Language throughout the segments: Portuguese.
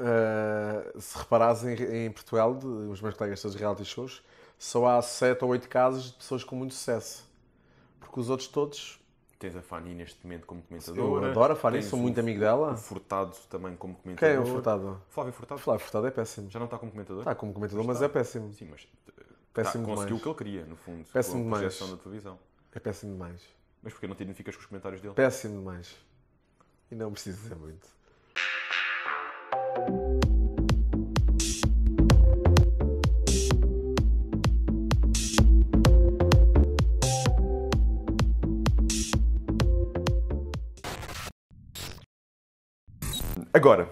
uh, se reparares em, em Portugal, de, os meus colegas todos reality shows, só há 7 ou 8 casos de pessoas com muito sucesso. Porque os outros todos. Tens a Fanny neste momento como comentadora. Eu adoro a Fanny, sou muito amigo dela. O Furtado também como comentador. Quem é o Furtado? Flávio Furtado. Flávio Furtado é péssimo. Já não está como comentador? Está como comentador, mas, mas é péssimo. Sim, mas eh, péssimo tá, conseguiu o que ele queria, no fundo. Péssimo com a da televisão. É péssimo demais. Mas porque não te identificas com os comentários dele? Péssimo demais. E não preciso dizer muito. Agora,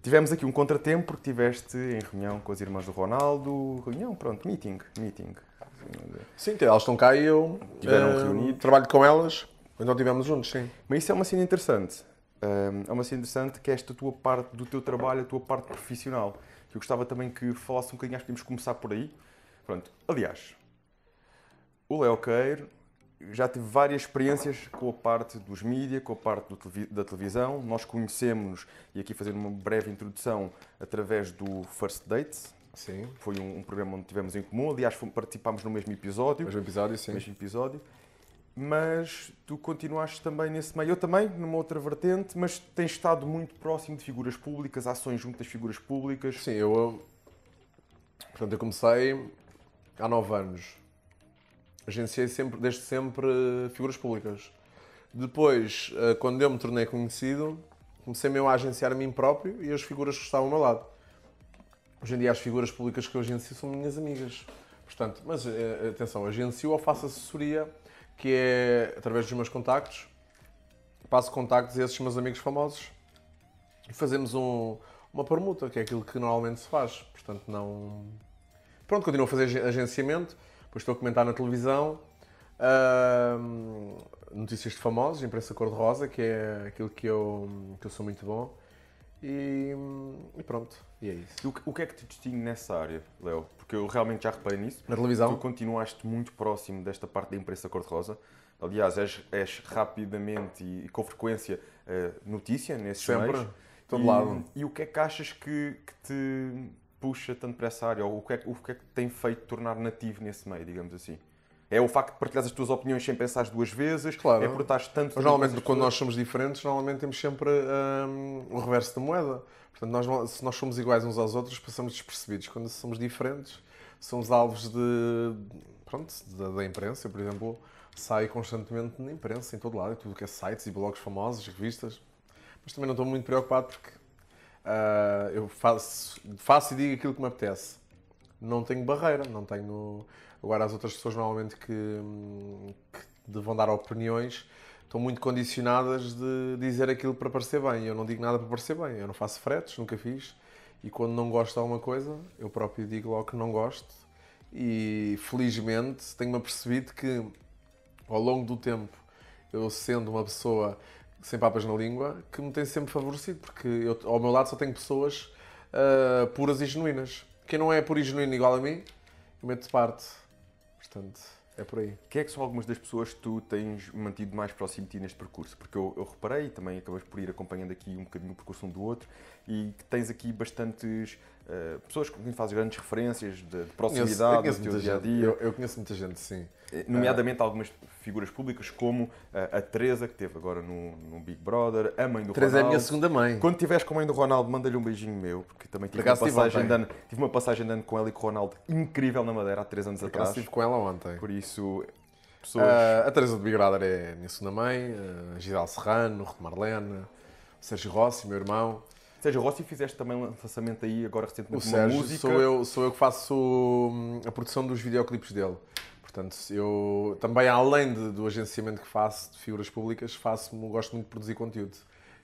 tivemos aqui um contratempo porque estiveste em reunião com as irmãs do Ronaldo. Reunião, pronto, meeting. meeting. Sim, elas estão cá e eu Tiveram uh, reunido. trabalho com elas, então estivemos juntos, sim. Mas isso é uma cena interessante. Ehm, é uma cena interessante que é esta tua parte do teu trabalho, a tua parte profissional. Que eu gostava também que falasse um bocadinho, acho que podemos começar por aí. Pronto, aliás, o Léo Queiro já tive várias experiências com a parte dos mídias, com a parte da televisão. Nós conhecemos, e aqui fazendo uma breve introdução, através do First Date. Sim. Foi um, um programa onde tivemos em comum. Aliás, participámos no mesmo episódio. Mesmo episódio, sim. Mesmo episódio. Mas tu continuaste também nesse meio. Eu também, numa outra vertente, mas tens estado muito próximo de figuras públicas, ações junto das figuras públicas. Sim, eu. Portanto, eu comecei há nove anos agenciei sempre, desde sempre figuras públicas. Depois, eh, quando eu me tornei conhecido, comecei mesmo a agenciar a mim próprio e as figuras que estavam ao meu lado. Hoje em dia as figuras públicas que eu agencio são minhas amigas. Portanto, mas eh, eh, atenção, agencio ou faço assessoria, que é através dos meus contactos. Passo contactos a esses meus amigos famosos e fazemos um, uma permuta, que é aquilo que normalmente se faz. Portanto, não. Pronto, continuo a fazer agenciamento depois estou a comentar na televisão uh, notícias de famosos, imprensa cor-de-rosa, que é aquilo que eu, que eu sou muito bom. E, e pronto, e é isso. O que, o que é que te distingue nessa área, Léo? Porque eu realmente já reparei nisso. Na televisão? Tu continuaste muito próximo desta parte da imprensa cor-de-rosa. Aliás, és, és, rapidamente e com frequência eh, notícia nesses Sempre. meios. Sempre, todo e, lado. E o que é que achas que, que te puxa tanto para essa área? Ou o que, é, o que é que tem feito tornar nativo nesse meio, digamos assim? É o facto de partilhar as tuas opiniões sem pensar duas vezes? Claro. É por estás tanto... Mas normalmente, quando nós somos diferentes, normalmente temos sempre um, o reverso da moeda. Portanto, nós, se nós somos iguais uns aos outros, passamos despercebidos. Quando somos diferentes, somos alvos de... Pronto, da, da imprensa, por exemplo, sai constantemente na imprensa, em todo lado, em tudo que é sites e blogs famosos, revistas. Mas também não estou muito preocupado porque Uh, eu faço, faço e digo aquilo que me apetece. Não tenho barreira, não tenho. Agora, as outras pessoas normalmente que, que vão dar opiniões estão muito condicionadas de dizer aquilo para parecer bem. Eu não digo nada para parecer bem. Eu não faço fretes, nunca fiz. E quando não gosto de alguma coisa, eu próprio digo logo que não gosto. E felizmente tenho-me apercebido que ao longo do tempo, eu sendo uma pessoa sem papas na língua, que me tem sempre favorecido, porque eu, ao meu lado só tenho pessoas uh, puras e genuínas. Quem não é puro e genuíno igual a mim, eu meto de parte. Portanto, é por aí. Quem é que são algumas das pessoas que tu tens mantido mais próximo de ti neste percurso? Porque eu, eu reparei, também acabas por ir acompanhando aqui um bocadinho o percurso um do outro, e que tens aqui bastantes eh, pessoas com quem fazes grandes referências de, de proximidade conheço, do dia a dia. Eu, eu, conheço muita gente, sim. Eh, nomeadamente uh, algumas figuras públicas, como a Teresa, que teve agora no, no, Big Brother, a mãe do Teresa Ronaldo. Teresa é a minha segunda mãe. Quando estiveres com a mãe do Ronaldo, manda-lhe um beijinho meu, porque também tive, uma passagem, de ano, tive uma passagem andando com ela e com o Ronaldo incrível na Madeira há três anos Por atrás. estive com ela ontem. Por isso. Pessoas... a Teresa do Big Brother é a minha segunda mãe, a Gidal Serrano, Ruth Marlene, Sérgio Rossi, meu irmão. Sérgio Rossi, fizeste também um lançamento aí agora recentemente o uma Sérgio, música. Sou eu, sou eu que faço hum, a produção dos videoclipes dele. Portanto, eu também, além de, do agenciamento que faço de figuras públicas, faço, gosto muito de produzir conteúdo,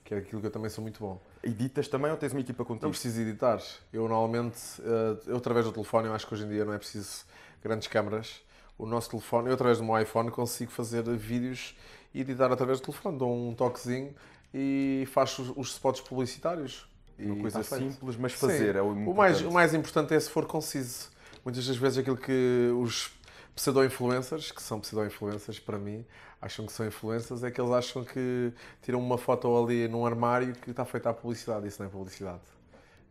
que é aquilo que eu também sou muito bom. Editas também ou tens uma equipa contigo? Não preciso editar. Eu normalmente, eh, eu através do telefone, eu acho que hoje em dia não é preciso grandes câmaras. O nosso telefone, eu através do meu iPhone consigo fazer vídeos e editar através do telefone. Dou um toquezinho e faz os spots publicitários. Uma coisa tá simples, mas fazer Sim. é o importante. O mais, o mais importante é se for conciso. Muitas das vezes aquilo que os pseudo-influencers, que são pseudo-influencers para mim, acham que são influencers, é que eles acham que tiram uma foto ali num armário que está feita a publicidade. Isso não é publicidade.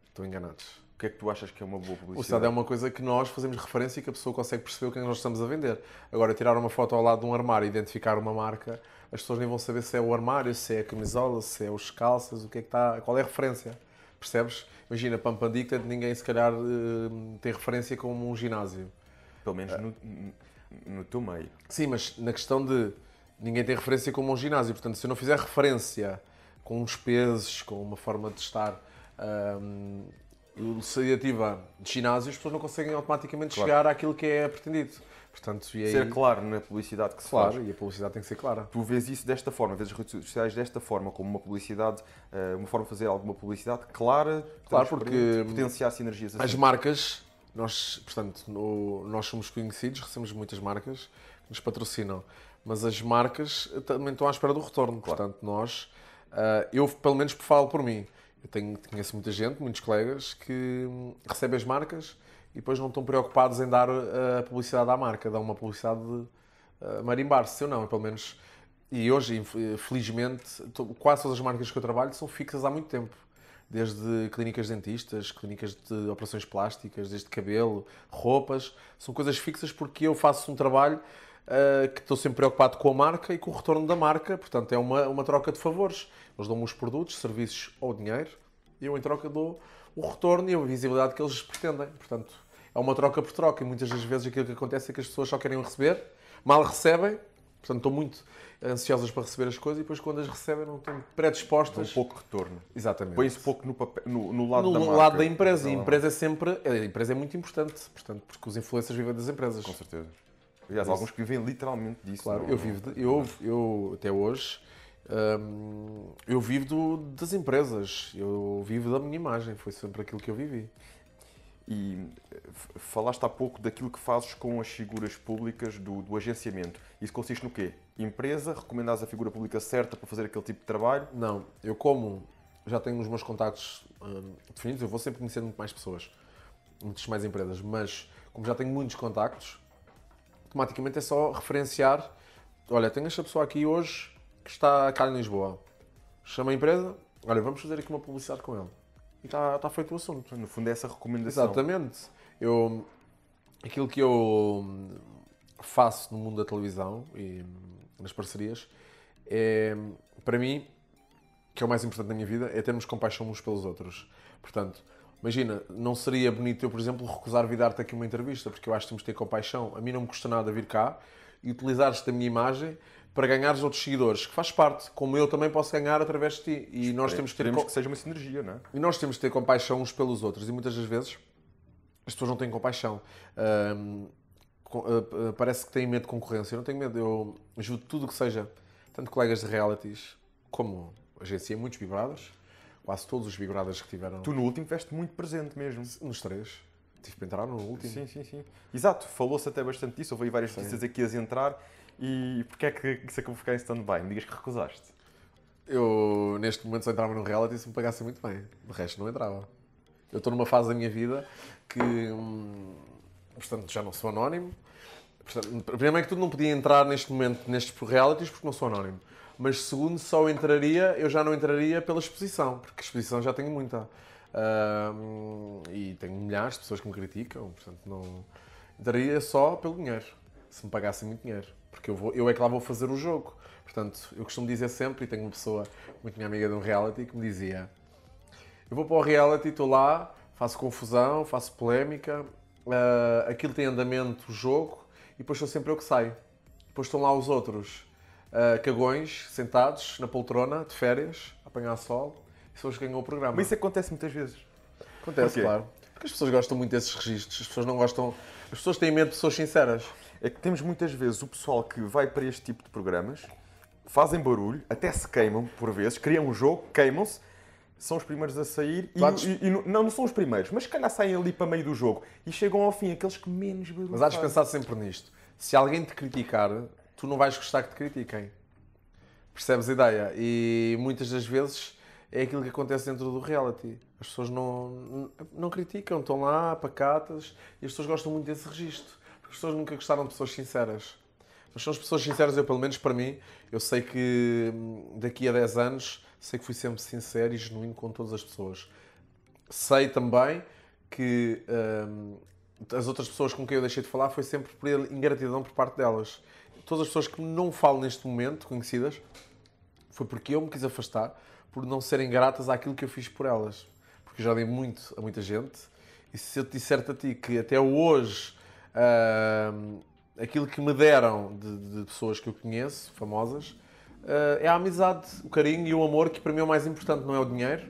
Estão enganados. O que é que tu achas que é uma boa é publicidade? O Publicidade é uma coisa que nós fazemos referência e que a pessoa consegue perceber o que é que nós estamos a vender. Agora, tirar uma foto ao lado de um armário e identificar uma marca, as pessoas nem vão saber se é o armário, se é a camisola, se é os calças, o que é que está, qual é a referência. Percebes? Imagina, Pampandicta, ninguém se calhar eh, tem referência como um ginásio. Pelo menos no, no teu meio. Sim, mas na questão de ninguém tem referência como um ginásio. Portanto, se eu não fizer referência com uns pesos, com uma forma de estar, um, o sedativo de ginásio, as pessoas não conseguem automaticamente claro. chegar àquilo que é pretendido. Portanto, e aí... Ser claro na publicidade que se claro, faz. Claro, e a publicidade tem que ser clara. Tu vês isso desta forma, vês as redes sociais desta forma, como uma publicidade, eh, uma forma de fazer alguma publicidade clara, claro, porque potenciar sinergias assim. As marcas, nós, portanto, no, nós somos conhecidos, recebemos muitas marcas que nos patrocinam, mas as marcas eh, também estão à espera do retorno. Claro. Portanto, nós, eh, eu pelo menos falo por mim, eu tenho, conheço muita gente, muitos colegas, que hum, recebem as marcas e depois não estão preocupados em dar eh, a publicidade à marca, dão uma publicidade de eh, marimbar-se. Eu não, pelo menos. E hoje, eh, felizmente, quase todas as marcas que eu trabalho são fixas há muito tempo. Desde clínicas dentistas, clínicas de operações plásticas, desde cabelo, roupas, são coisas fixas porque eu faço um trabalho uh, que estou sempre preocupado com a marca e com o retorno da marca. Portanto, é uma, uma troca de favores. Eles dão-me os produtos, serviços ou dinheiro e eu, em troca, dou o retorno e a visibilidade que eles pretendem. Portanto, é uma troca por troca e muitas das vezes aquilo que acontece é que as pessoas só querem receber, mal recebem Portanto, estão muito ansiosas para receber as coisas e depois, quando as recebem, não estão predispostas. Um pouco retorno. Exatamente. Põe-se pouco no, papel, no, no lado no, da marca. No lado da empresa. E a empresa é sempre. A empresa é muito importante, portanto, porque os influencers vivem das empresas. Com certeza. Aliás, alguns que vivem literalmente disso. Claro, não, eu é? vivo, de, eu, eu até hoje, hum, eu vivo do, das empresas, eu vivo da minha imagem, foi sempre aquilo que eu vivi. E eh, falaste há pouco daquilo que fazes com as figuras públicas do, do agenciamento. Isso consiste no quê? Empresa, recomendas a figura pública certa para fazer aquele tipo de trabalho? Não, eu como já tenho os meus contactos hum, definidos, eu vou sempre conhecendo muito mais pessoas, muitas mais empresas, mas como já tenho muitos contactos, automaticamente é só referenciar. Olha, tenho esta pessoa aqui hoje que está cá em Lisboa. Chama a empresa, olha, vamos fazer aqui uma publicidade com ele. E está tá feito o assunto. No fundo é essa recomendação. Exatamente. Eu, aquilo que eu hum, faço no mundo da televisão e hum, nas parcerias é, para mim, que é o mais importante da minha vida, é termos compaixão uns pelos outros. Portanto, Imagina, não seria bonito eu, por exemplo, recusar vir dar-te aqui uma entrevista, porque eu acho que temos de ter compaixão. A mim não me custa nada vir cá e utilizares da minha imagem para ganhares outros seguidores, que faz parte, como eu também posso ganhar através de ti. E nós temos que ter. Com... que seja uma sinergia, não é? E nós temos de ter compaixão uns pelos outros. E muitas das vezes as pessoas não têm compaixão. Ah, ah, parece que têm medo de concorrência. Eu não tenho medo, eu ajudo tudo o que seja, tanto colegas de realities como agência muito vibradas Quase todos os vigoradas que tiveram. Tu no último tiveste muito presente mesmo. Nos três. Tive para entrar no último. Sim, sim, sim. Exato, falou-se até bastante disso. Houve várias notícias aqui a entrar. E porquê é que isso acabou ficar em stand-by? Me digas que recusaste. Eu, neste momento, só entrava no reality se me pagasse muito bem. De resto, não entrava. Eu estou numa fase da minha vida que, hum, portanto, já não sou anónimo. Portanto, primeiro é que tudo não podia entrar neste momento nestes realities porque não sou anónimo mas segundo só entraria, eu já não entraria pela exposição, porque exposição já tenho muita. Uh, e tenho milhares de pessoas que me criticam, portanto não. Entraria só pelo dinheiro, se me pagassem muito dinheiro, porque eu, vou, eu é que lá vou fazer o jogo. Portanto, eu costumo dizer sempre, e tenho uma pessoa muito minha amiga de um reality que me dizia: Eu vou para o reality, estou lá, faço confusão, faço polémica, uh, aquilo tem andamento, o jogo, e depois sou sempre eu que saio. Depois estão lá os outros uh, cagões, sentados na poltrona, de férias, a apanhar sol, e são os que ganham o programa. Mas isso acontece muitas vezes. Acontece, claro. Porque as pessoas gostam muito desses registros, as pessoas não gostam. As pessoas têm medo de pessoas sinceras. É que temos muitas vezes o pessoal que vai para este tipo de programas, fazem barulho, até se queimam por vezes, criam um jogo, queimam-se, são os primeiros a sair e, e, e, não, não são os primeiros, mas se calhar saem ali para meio do jogo e chegam ao fim aqueles que menos barulho. Mas há de pensar sempre nisto. Se alguém te criticar, tu não vais gostar que te critiquem. Percebes a ideia? E muitas das vezes é aquilo que acontece dentro do reality. As pessoas não, não criticam, estão lá, pacatas, e as pessoas gostam muito desse registro. Porque as pessoas nunca gostaram de pessoas sinceras. Mas são as pessoas sinceras, eu pelo menos para mim, eu sei que hum, daqui a 10 anos, sei que fui sempre sincero e genuíno com todas as pessoas. Sei também que hum, as outras pessoas com quem eu deixei de falar foi sempre por ingratidão por parte delas todas as pessoas que não falo neste momento, conhecidas, foi porque eu me quis afastar por não serem gratas àquilo que eu fiz por elas. Porque eu já dei muito a muita gente. E se eu te disser a ti que até hoje uh, aquilo que me deram de, de, pessoas que eu conheço, famosas, uh, é a amizade, o carinho e o amor, que para mim é o mais importante, não é o dinheiro,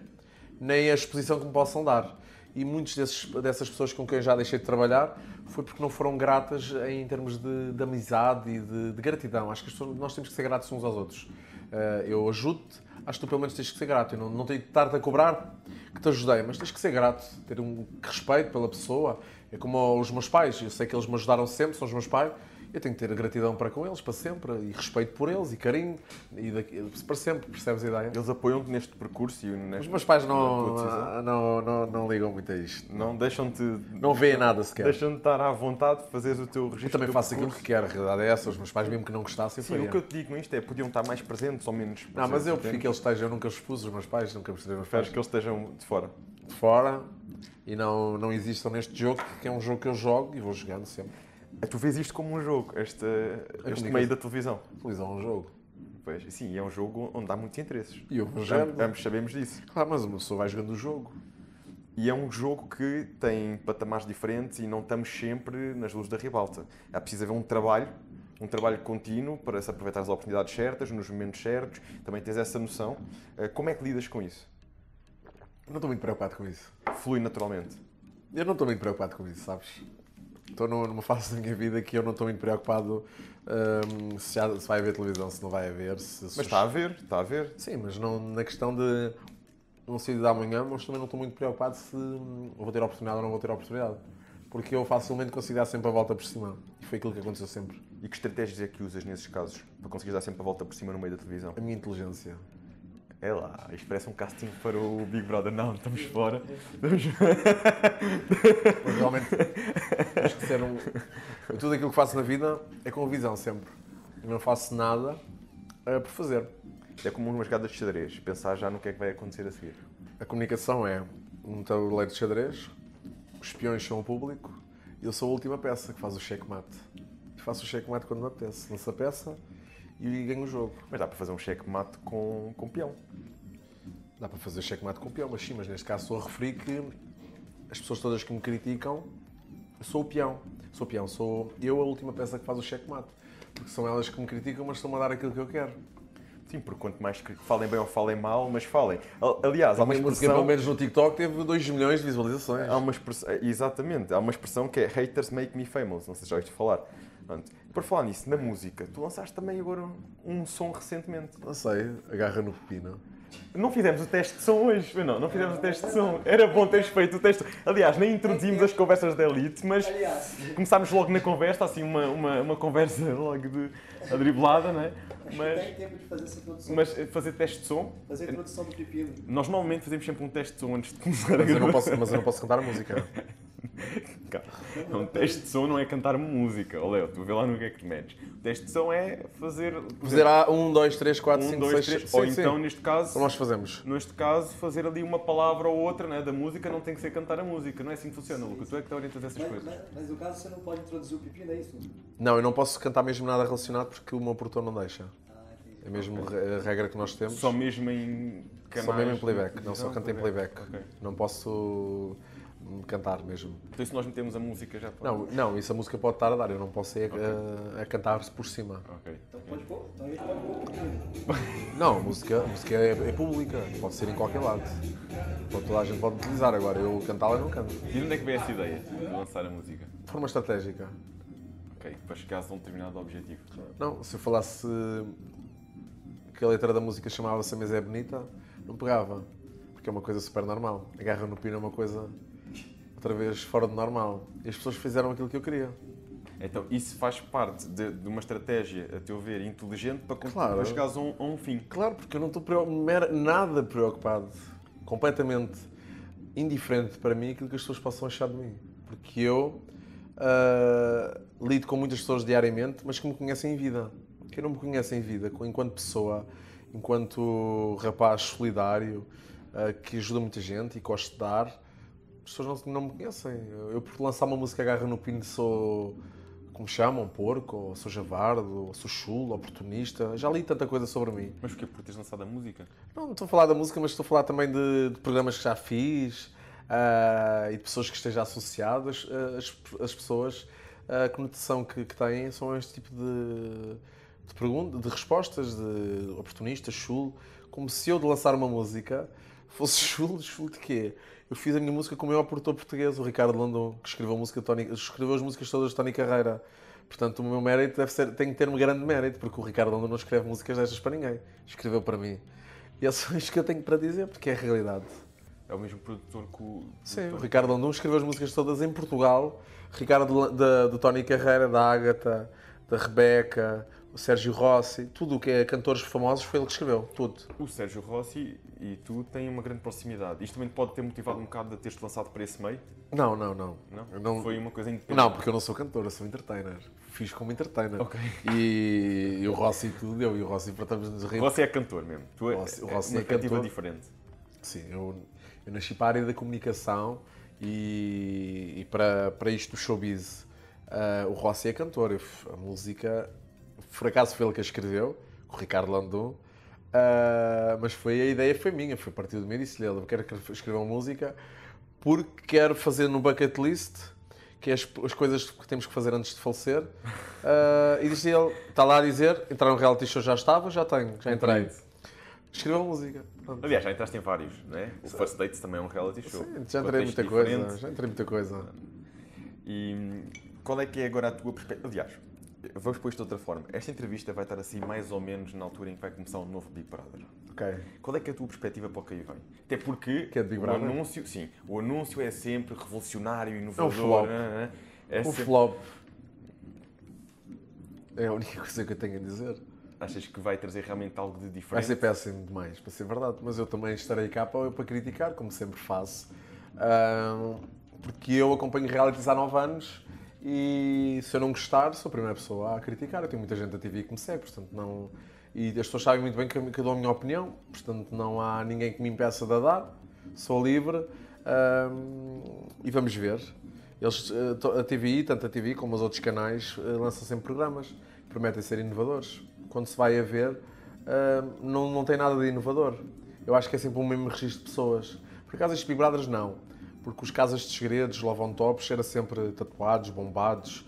nem a exposição que me possam dar e muitas dessas pessoas com quem eu já deixei de trabalhar foi porque não foram gratas em termos de, de amizade e de, de, gratidão. Acho que pessoas, nós temos que ser gratos uns aos outros. Uh, eu ajudo-te, acho que tu pelo menos tens que ser grato. Eu não, não tenho de estar-te a cobrar que te ajudei, mas tens que ser grato, ter um respeito pela pessoa. É como os meus pais, eu sei que eles me ajudaram sempre, são os meus pais, eu tenho que ter gratidão para com eles, para sempre, e respeito por eles, e carinho, e daqui, para sempre, percebes a ideia? Eles apoiam-te neste percurso e neste, Os meus pais não, ah, não, não, não, ligam muito a isto. Não deixam-te... Não veem nada sequer. Deixam-te estar à vontade de fazer o teu registro. Eu também faço aquilo que quero, a realidade é essa. Os meus pais, mesmo que não gostassem, Sim, faria. o que eu te digo nisto é, podiam estar mais presentes ou menos presentes. Não, mas eu prefiro que eles estejam, eu nunca expus os meus pais, nunca percebi os meus pais. que eles estejam de fora. De fora, e não, não existam neste jogo, que é um jogo que eu jogo e vou jogando sempre. É, tu vês isto como um jogo, este, este meio da televisão. A televisão é um jogo. Pois, sim, é um jogo onde há muitos interesses. E eu já... Ambos sabemos disso. Claro, mas uma pessoa vai jogando o jogo. E é um jogo que tem patamares diferentes e não estamos sempre nas luzes da ribalta. É preciso haver um trabalho, um trabalho contínuo para se aproveitar as oportunidades certas, nos momentos certos. Também tens essa noção. Eh, como é que lidas com isso? Eu não estou muito preocupado com isso. Flui naturalmente. Eu não estou muito preocupado com isso, sabes? estou numa fase da minha vida que eu não estou muito preocupado um, se, se vai haver televisão, se não vai haver. Se, mas está a haver, está a haver. Sim, mas não, na questão de não sei de amanhã, mas também não estou muito preocupado se hum, vou ter oportunidade ou não vou ter oportunidade. Porque eu facilmente consigo dar sempre a volta por cima. E foi aquilo que aconteceu sempre. E que estratégias é que usas nesses casos para conseguir dar sempre a volta por cima no meio da televisão? A minha inteligência. É lá, isto parece um casting para o Big Brother. Não, estamos fora. Estamos... realmente, acho que ser um... tudo aquilo que faço na vida é com visão sempre. Eu não faço nada é por fazer. É como uma jogada de xadrez, pensar já no que é que vai acontecer a seguir. A comunicação é um tabuleiro de xadrez, os peões são o público e eu sou a última peça que faz o checkmate. Eu faço o checkmate quando me apetece. nessa peça, e ganho o jogo. Mas dá para fazer um checkmate com, com peão. Dá para fazer checkmate com peão, mas sim, mas neste caso a referir que as pessoas todas que me criticam, sou o peão. Sou o peão, sou eu a última peça que faz o checkmate. Porque são elas que me criticam, mas estão a dar aquilo que eu quero. Sim, porque quanto mais falem bem ou falem mal, mas falem. Aliás, há uma expressão... Pelo menos no TikTok teve 2 milhões de visualizações. Há uma expressão... Exatamente. Há uma expressão que é haters make me famous. Não sei se já ouviste falar. Pronto. Por falar nisso, na música, tu lançaste também agora um som recentemente. Não sei, agarra no pepino. Não fizemos o teste de som hoje, não, não fizemos o teste de som. Era bom teres feito o teste. Aliás, nem introduzimos as conversas da Elite, mas começámos logo na conversa, assim, uma, uma, uma conversa logo de adriblada, não é? Mas tem tempo de fazer essa produção. Mas eh, fazer teste de som? Fazer a do pepino. Nós normalmente fazemos sempre um teste de som antes de começar a mas eu não posso, mas eu não posso cantar música. um teste de som não é cantar música. Olha, tu vê lá no que é que te metes. O teste de som é fazer. Fazer A, 1, 2, 3, 4, 5, 6, 7. Ou sim. então, neste caso. Como então nós fazemos? Neste caso, fazer ali uma palavra ou outra né, da música não tem que ser cantar a música. Não é assim que funciona, Lucas. Tu é que te orientas a essas mas, coisas. Mas, mas, no caso, você não pode introduzir o pipi, não é isso? Não, eu não posso cantar mesmo nada relacionado porque o meu portão não deixa. Ah, é mesmo okay. a regra que nós temos. Só mesmo em canais? Só mesmo em playback, não, né? não só canto em playback. Okay. Não posso cantar mesmo. Então isso nós metemos a música já para... Não, não, isso a música pode estar a dar, eu não posso ir okay. Eh, a, a cantar-se por cima. Ok. Então podes pôr, então, Não, a música, a música é, é, pública, pode ser em qualquer lado. Pode, toda a gente pode utilizar agora, eu cantá-la não canto. E onde é que vem essa ideia de lançar a música? De forma estratégica. Ok, para chegar a um determinado objetivo. Não, se eu falasse que a letra da música chamava-se A Mesa é Bonita, não pegava. Porque é uma coisa super normal. Agarra no pino é uma coisa outra vez fora do normal. E as pessoas fizeram aquilo que eu queria. Então, isso faz parte de, de uma estratégia, a teu ver, inteligente para, claro. chegar a um, a um fim. Claro, porque eu não estou nada preocupado, completamente indiferente para mim aquilo que as pessoas possam achar de mim. Porque eu uh, lido com muitas pessoas diariamente, mas que me conhecem em vida. Quem não me conhece em vida, enquanto pessoa, enquanto rapaz solidário, uh, que ajuda muita gente e gosto de dar, as pessoas não, não me conhecem. Eu, por lançar uma música agarra no pino, sou. como chamam, porco, ou sou javardo, ou sou chulo, oportunista. Já li tanta coisa sobre mim. Mas porquê? Porque tens lançado a música? Não, não estou a falar da música, mas estou a falar também de, de programas que já fiz uh, e de pessoas que estejam associadas. Ah, as, as pessoas, ah, a conotação que, que têm são este tipo de de perguntas, de respostas, de oportunista, chulo, como se eu de lançar uma música fosse chulo, chulo de quê? eu fiz a minha música com o meu produtor português, o Ricardo Landon, que escreveu, música Tony, escreveu as músicas todas de Tony Carreira. Portanto, o meu mérito deve ser, tem que ter um grande mérito, porque o Ricardo Landon não escreve músicas destas para ninguém. Escreveu para mim. E é só isto que eu tenho para dizer, porque é a realidade. É o mesmo produtor que o. Sim, o Ricardo Landon escreveu as músicas todas em Portugal. Ricardo do Tony Carreira, da Ágata, da Rebeca, o Sérgio Rossi, tudo o que é cantores famosos foi ele que escreveu, tudo. O Sérgio Rossi e tu têm uma grande proximidade. Isto também pode ter motivado um bocado a teres lançado para esse meio? Não, não, não. Não? não... Foi uma coisa independente? Não, porque eu não sou cantor, eu sou entertainer. Fiz como entertainer. Ok. E, e o Rossi tudo deu, e o Rossi para estarmos no rir. Você é cantor mesmo. Tu é, o Rossi é, é cantor. diferente. Sim, eu, eu nasci para a área da comunicação e, e para, para isto do showbiz. Uh, o Rossi é cantor, a música por acaso foi ele que a escreveu, o Ricardo Landon, uh, ah, mas foi a ideia foi minha, foi a partir de mim, disse-lhe ele, eu quero escrever uma música porque quero fazer no bucket list, que é as, as coisas que temos que fazer antes de falecer, uh, e disse-lhe ele, está lá a dizer, entrar no reality show já estava, já tenho, já entrei. Escreveu música. Pronto. Aliás, já entraste em vários, não é? O First Dates também é um reality show. Sim, já entrei muita diferente. coisa, já entrei muita coisa. E hum, qual é que é agora a tua perspectiva? Aliás, Vamos pôr isto de outra forma. Esta entrevista vai estar assim mais ou menos na altura em que vai começar um novo Big Brother. Ok. Qual é que é a tua perspectiva para o que aí vem? Até porque que é Big o anúncio, sim, o anúncio é sempre revolucionário, inovador. É o flop. Né, né, né? É o sempre... flop. É a única coisa que eu tenho a dizer. Achas que vai trazer realmente algo de diferente? Vai ser péssimo demais, para ser verdade. Mas eu também estarei cá para, para criticar, como sempre faço. Um, porque eu acompanho realities há 9 anos e se eu não gostar, sou a primeira pessoa a criticar. Eu tenho muita gente da TV que me segue, portanto não. E as pessoas sabem muito bem que eu dou a minha opinião, portanto não há ninguém que me impeça de dar. Sou livre. Um, e vamos ver. Eles, eh, a TV, tanto a TV como os outros canais, eh, lançam sempre programas. Prometem ser inovadores. Quando se vai a ver, um, não, não tem nada de inovador. Eu acho que é sempre o mesmo registro de pessoas. Por acaso, as Big Brothers, não porque os casas de segredos, Love Tops, era sempre tatuados, bombados,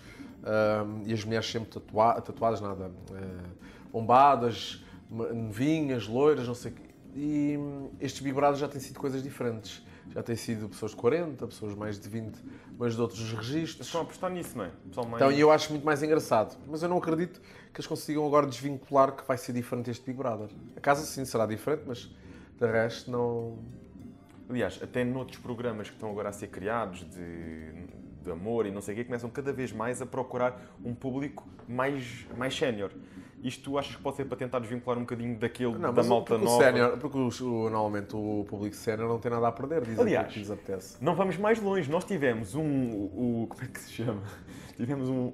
uh, e as mulheres sempre tatua tatuadas, nada, uh, bombadas, novinhas, loiras, não sei o quê. E hum, estes Big já têm sido coisas diferentes. Já têm sido pessoas de 40, pessoas mais de 20, mas de outros registros. Estão a apostar nisso, não é? Mais... Então, eu acho muito mais engraçado. Mas eu não acredito que eles consigam agora desvincular que vai ser diferente este Big A casa, sim, será diferente, mas de resto, não Aliás, até noutros programas que estão agora a ser criados de, de amor e não sei o quê, começam cada vez mais a procurar um público mais, mais sénior. Isto acho que pode ser para tentar desvincular um bocadinho daquele não, da malta porque nova. O senior, porque os, o, normalmente o público sénior não tem nada a perder, diz Aliás, que lhes apetece. Não vamos mais longe, nós tivemos um. O, o como é que se chama? Tivemos um,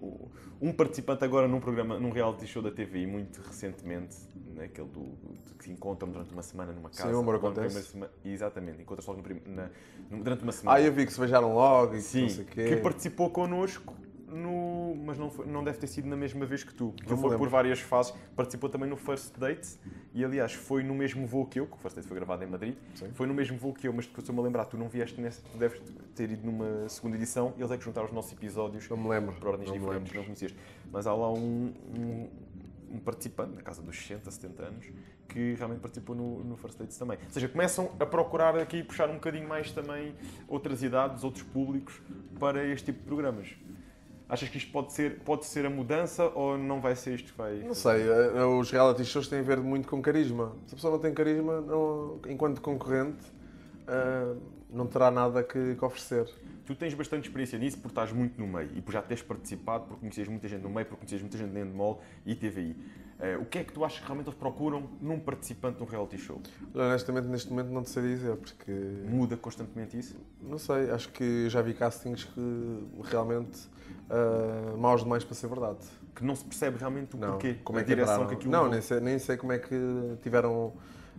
um participante agora num programa, num reality show da e muito recentemente, naquele do, do que encontram durante uma semana numa casa. Sim, o amor acontece. exatamente, encontra se logo no, na, durante uma ah, semana. Ah, eu vi que se beijaram logo e Sim, não sei o quê. que participou connosco no, mas não, foi, não deve ter sido na mesma vez que tu. Que ele foi por várias fases, participou também no First Date e, aliás, foi no mesmo voo que eu, que o First Date foi gravado em Madrid, Sim. foi no mesmo voo que eu, mas estou-me a lembrar, tu não vieste nessa, tu deves ter ido numa segunda edição, eles é que juntaram os nossos episódios não me lembro. por ordens não diferentes, não conhecias. Mas há lá um, um um participante, na casa dos 60, 70 anos, que realmente participou no, no First Dates também. Ou seja, começam a procurar aqui puxar um bocadinho mais também outras idades, outros públicos para este tipo de programas. Achas que isto pode ser, pode ser a mudança ou não vai ser isto que vai? Não sei, eh, eh, os reality shows têm a ver muito com carisma. Se a pessoa não tem carisma, não, enquanto concorrente, uh, não terá nada que, que, oferecer. Tu tens bastante experiência nisso porque estás muito no meio e por já teres participado, porque conheces muita gente no meio, porque conheces muita gente dentro de mall e TVI. Uh, o que é que tu achas que realmente eles procuram num participante de um reality show? Honestamente, neste momento não te sei dizer, porque... Muda constantemente isso? Não sei, acho que já vi castings que realmente uh, maus demais para ser verdade. Que não se percebe realmente o não, porquê, como é a que é direção que aquilo... Não, nem sei, nem sei como é que tiveram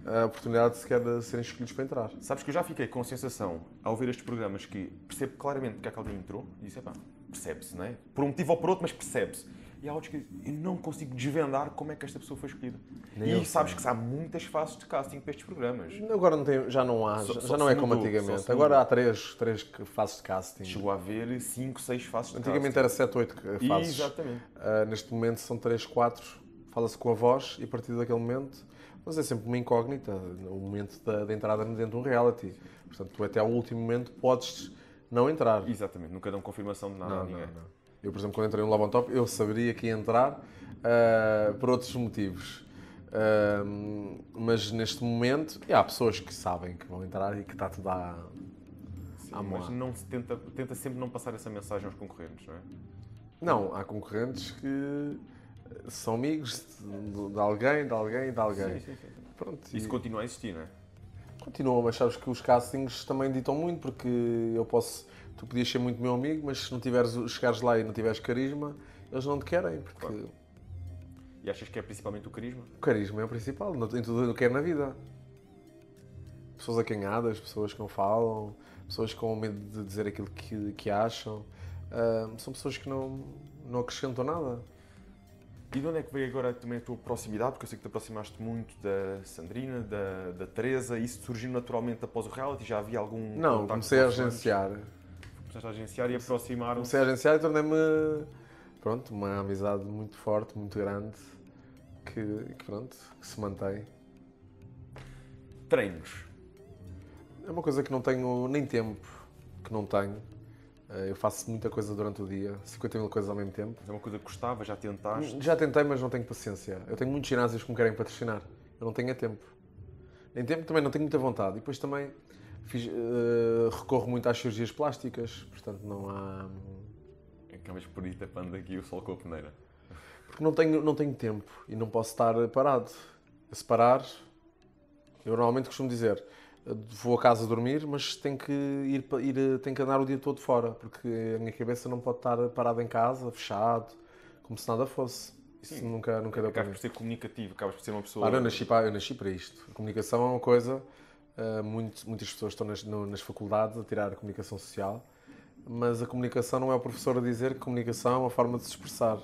a oportunidade sequer de serem escolhidos para entrar. Sabes que eu já fiquei com a sensação, ao ver estes programas, que percebo claramente porque é que alguém entrou e disse, pá, percebe-se, não é? Por um motivo ou por outro, mas percebe-se. E há é outros que eu não consigo desvendar como é que esta pessoa foi escolhida. Nem e sabes sei. que há muitas faces de casting para estes programas. Agora não tem, já não há, já, não é como antigamente. Agora há três, três faces de casting. Chegou a haver cinco, seis faces de antigamente casting. Antigamente era sete, oito faces Exatamente. Uh, neste momento são três, quatro. Fala-se com a voz e a partir daquele momento mas é sempre uma incógnita o momento da, da, entrada dentro de um reality. Portanto, tu até ao último momento podes não entrar. Exatamente, nunca dão confirmação de nada não, a ninguém. Não, não. Eu, por exemplo, quando entrei no Love on Top, eu saberia que ia entrar uh, por outros motivos. Uh, mas neste momento, há pessoas que sabem que vão entrar e que está tudo a. Sim, a mas não se tenta, tenta sempre não passar essa mensagem aos concorrentes, não é? Não, há concorrentes que são amigos de, de alguém, de alguém, de alguém. Sim, sim, sim. Pronto, Isso e... continua a existir, não é? Continua, mas sabes que os castings também ditam muito, porque eu posso Tu podias ser muito meu amigo, mas se não tiveres, chegares lá e não tiveres carisma, eles não te querem, porque... E achas que é principalmente o carisma? O carisma é o principal, em tudo o que é na vida. Pessoas acanhadas, pessoas que não falam, pessoas com medo de dizer aquilo que, que acham. Uh, são pessoas que não, não acrescentam nada. E de onde é que veio agora também a tua proximidade? Porque eu sei que te aproximaste muito da Sandrina, da, da Teresa. Isso surgiu naturalmente após o reality? Já havia algum. Não, comecei a agenciar. Antes? começaste a agenciar e aproximar-me. Comecei a agenciar e tornei-me, pronto, uma amizade muito forte, muito grande, que, que pronto, que se mantém. Treinos. É uma coisa que não tenho nem tempo, que não tenho. Eh, eu faço muita coisa durante o dia, 50 mil coisas ao mesmo tempo. É uma coisa que gostava, já tentaste? Já tentei, mas não tenho paciência. Eu tenho muitos ginásios que me querem patrocinar. Eu não tenho tempo. Nem tempo também, não tenho muita vontade. E depois também Fiz, uh, recorro muito às cirurgias plásticas, portanto não há. É é acabas por ir tapando aqui o sol com a peneira. Porque não tenho, não tenho tempo e não posso estar parado. A separar, eu normalmente costumo dizer, vou a casa dormir, mas tenho que ir, ir tenho que andar o dia todo fora, porque a minha cabeça não pode estar parada em casa, fechado, como se nada fosse. Isso Sim. nunca, nunca é deu para mim. Acabas por ser comunicativo, acabas por ser uma pessoa... Claro, eu nasci para, eu nasci para isto. A comunicação é uma coisa Uh, muito, muitas pessoas estão nas, no, nas faculdades a tirar a comunicação social, mas a comunicação não é o professor a dizer que comunicação é uma forma de se expressar.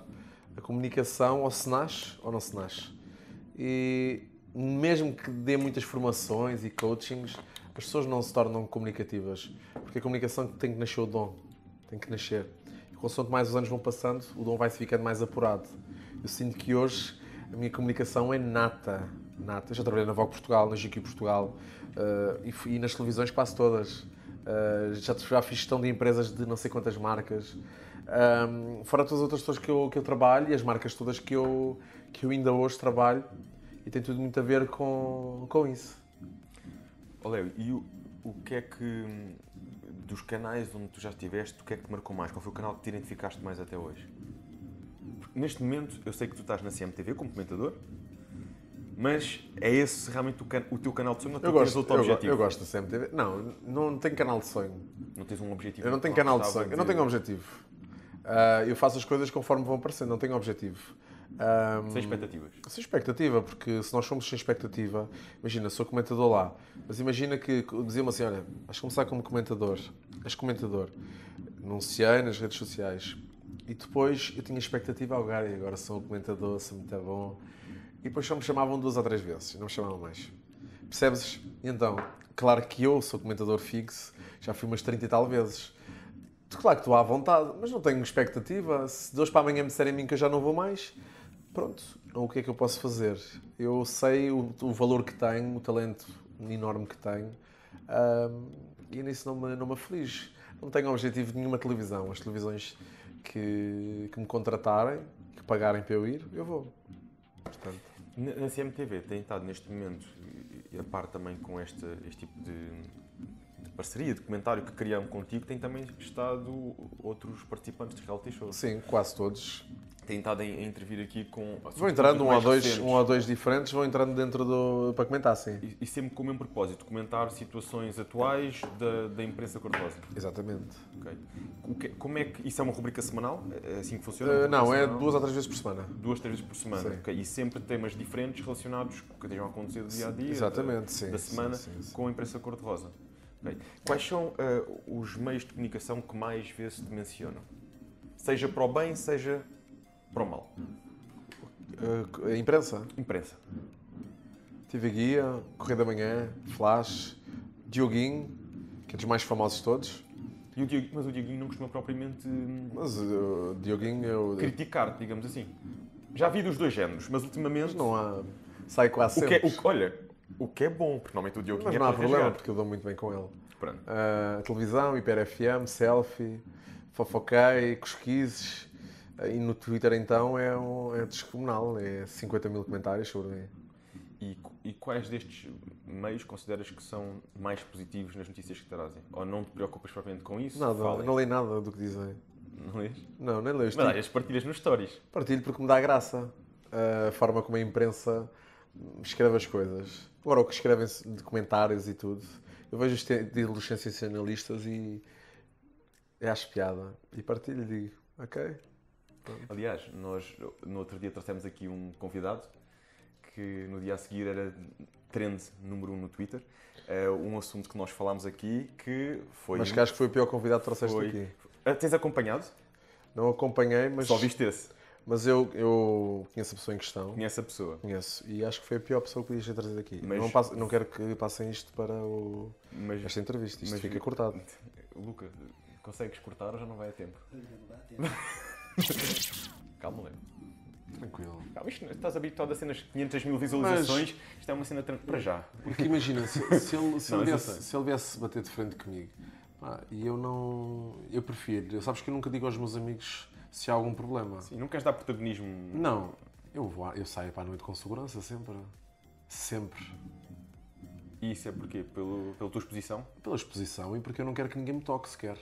A comunicação ou se nasce ou não se nasce. E mesmo que dê muitas formações e coachings, as pessoas não se tornam comunicativas, porque a comunicação tem que nascer o dom, tem que nascer. E consoante mais os anos vão passando, o dom vai se ficando mais apurado. Eu sinto que hoje a minha comunicação é nata, nata. Já trabalhei na Vogue Portugal, na GQ Portugal uh, e, fui, e, nas televisões quase todas. Uh, já, já fiz gestão de empresas de não sei quantas marcas. Um, ehm, fora todas as outras pessoas que eu, que eu trabalho e as marcas todas que eu, que eu ainda hoje trabalho. E tem tudo muito a ver com, com isso. Olé e o, o que é que, dos canais onde tu já estiveste, o que é que te marcou mais? Qual foi o canal que te identificaste mais até hoje? neste momento, eu sei que tu estás na CMTV como comentador, mas é esse realmente o, can... o teu canal de sonho? eu gosto, outro eu objetivo? Go eu gosto da CMTV. Não, não tenho canal de sonho. Não tens um objetivo? Eu não tenho ah, canal de sonho. Eu não tenho objetivo. Uh, eu faço as coisas conforme vão aparecendo, não tenho objetivo. Um, sem expectativas. Sem expectativa, porque se nós fomos sem expectativa, imagina, sou comentador lá, mas imagina que dizia-me assim: olha, vais começar como comentador, és comentador. Anunciei nas redes sociais e depois eu tinha expectativa ao lugar, e agora sou um comentador, sou muito bom. E depois só me chamavam duas ou três vezes, não me chamavam mais. Percebes? Então, claro que eu sou comentador fixo, já fui umas 30 e tal vezes. Claro que estou à vontade, mas não tenho expectativa. Se de hoje para amanhã me disserem a mim que eu já não vou mais, pronto, o que é que eu posso fazer? Eu sei o, o valor que tenho, o talento enorme que tenho, um, e nisso não me, não me aflige. Não tenho objetivo de nenhuma televisão. As televisões que, que me contratarem, que pagarem para eu ir, eu vou. Portanto. Na CMTV tem estado neste momento, a par também com este, este tipo de, de parceria, de comentário que criamos contigo, tem também estado outros participantes de reality shows. Sim, quase todos tentado em intervir aqui com. Vão entrando um a, dois, um a dois diferentes, vão entrando dentro do. para comentar, sim. E, e sempre com o mesmo propósito, comentar situações atuais da, da imprensa cor-de-rosa. Exatamente. Okay. como é que. Isso é uma rubrica semanal? É, é assim que funciona? Uh, não, é duas ou três vezes por semana. Duas, três vezes por semana. Okay. E sempre temas diferentes relacionados com o que estejam a acontecer do dia a dia. Exatamente, da, sim. Da semana sim, sim, sim. com a imprensa cor-de-rosa. Okay. Quais são uh, os meios de comunicação que mais vezes se mencionam? Seja para o bem, seja para o mal. Uh, imprensa? Imprensa. TV Guia, Correio da Manhã, Flash, Dioguinho, que é dos mais famosos de todos. O Dioguinho, mas o Dioguinho não costuma propriamente. Hum, mas eh, o uh, Dioguinho é o. Eh, criticar, digamos assim. Já vi dos dois géneros, mas ultimamente. Mas não há. Sai quase o é, sempre. É, o, olha, o que é bom, porque normalmente o Dioguinho mas é não há problema, rasgar. porque eu dou muito bem com ele. Pronto. Uh, televisão, Hiper FM, selfie, fofoquei, cosquises. E no Twitter, então, é, um, é descomunal. É 50 mil comentários sobre. E, e quais destes meios consideras que são mais positivos nas notícias que trazem? Ou não te preocupas propriamente com isso? Nada, Falem. não leio nada do que dizem. Não lês? Não, nem leio. Mas tipo... partilhas nos stories. Partilho porque me dá graça a forma como a imprensa escreve as coisas. Agora, o que escrevem de comentários e tudo. Eu vejo os títulos sensacionalistas e acho piada. E partilho e digo, ok, Aliás, nós no outro dia trouxemos aqui um convidado que no dia a seguir era trend número um no Twitter. é um assunto que nós falámos aqui que foi. Mas que acho que foi o pior convidado que trouxeste foi... aqui. Ah, tens acompanhado? Não acompanhei, mas. Só viste esse. Mas eu, eu conheço a pessoa em questão. Conheço a pessoa. Conheço. E acho que foi a pior pessoa que podias ter trazido aqui. Mas... Não, passo, não quero que passem isto para o... mas... esta entrevista. Isto mas... fica cortado. Luca, consegues cortar ou já não vai a tempo? Já não vai a tempo. Calma, Leo. Tranquilo. Calma, isto, é- estás habituado a cenas de 500 mil visualizações, Mas... isto é uma cena para já. Porque imagina, se, se ele, se, não, ele viesse, se ele viesse bater de frente comigo, e eu não. Eu prefiro. Eu, sabes que eu nunca digo aos meus amigos se há algum problema. Sim, não queres dar protagonismo. Não. Eu, vou, eu saio para a noite com segurança, sempre. Sempre. E isso é porquê? Pelo, pela tua exposição? Pela exposição e porque eu não quero que ninguém me toque sequer.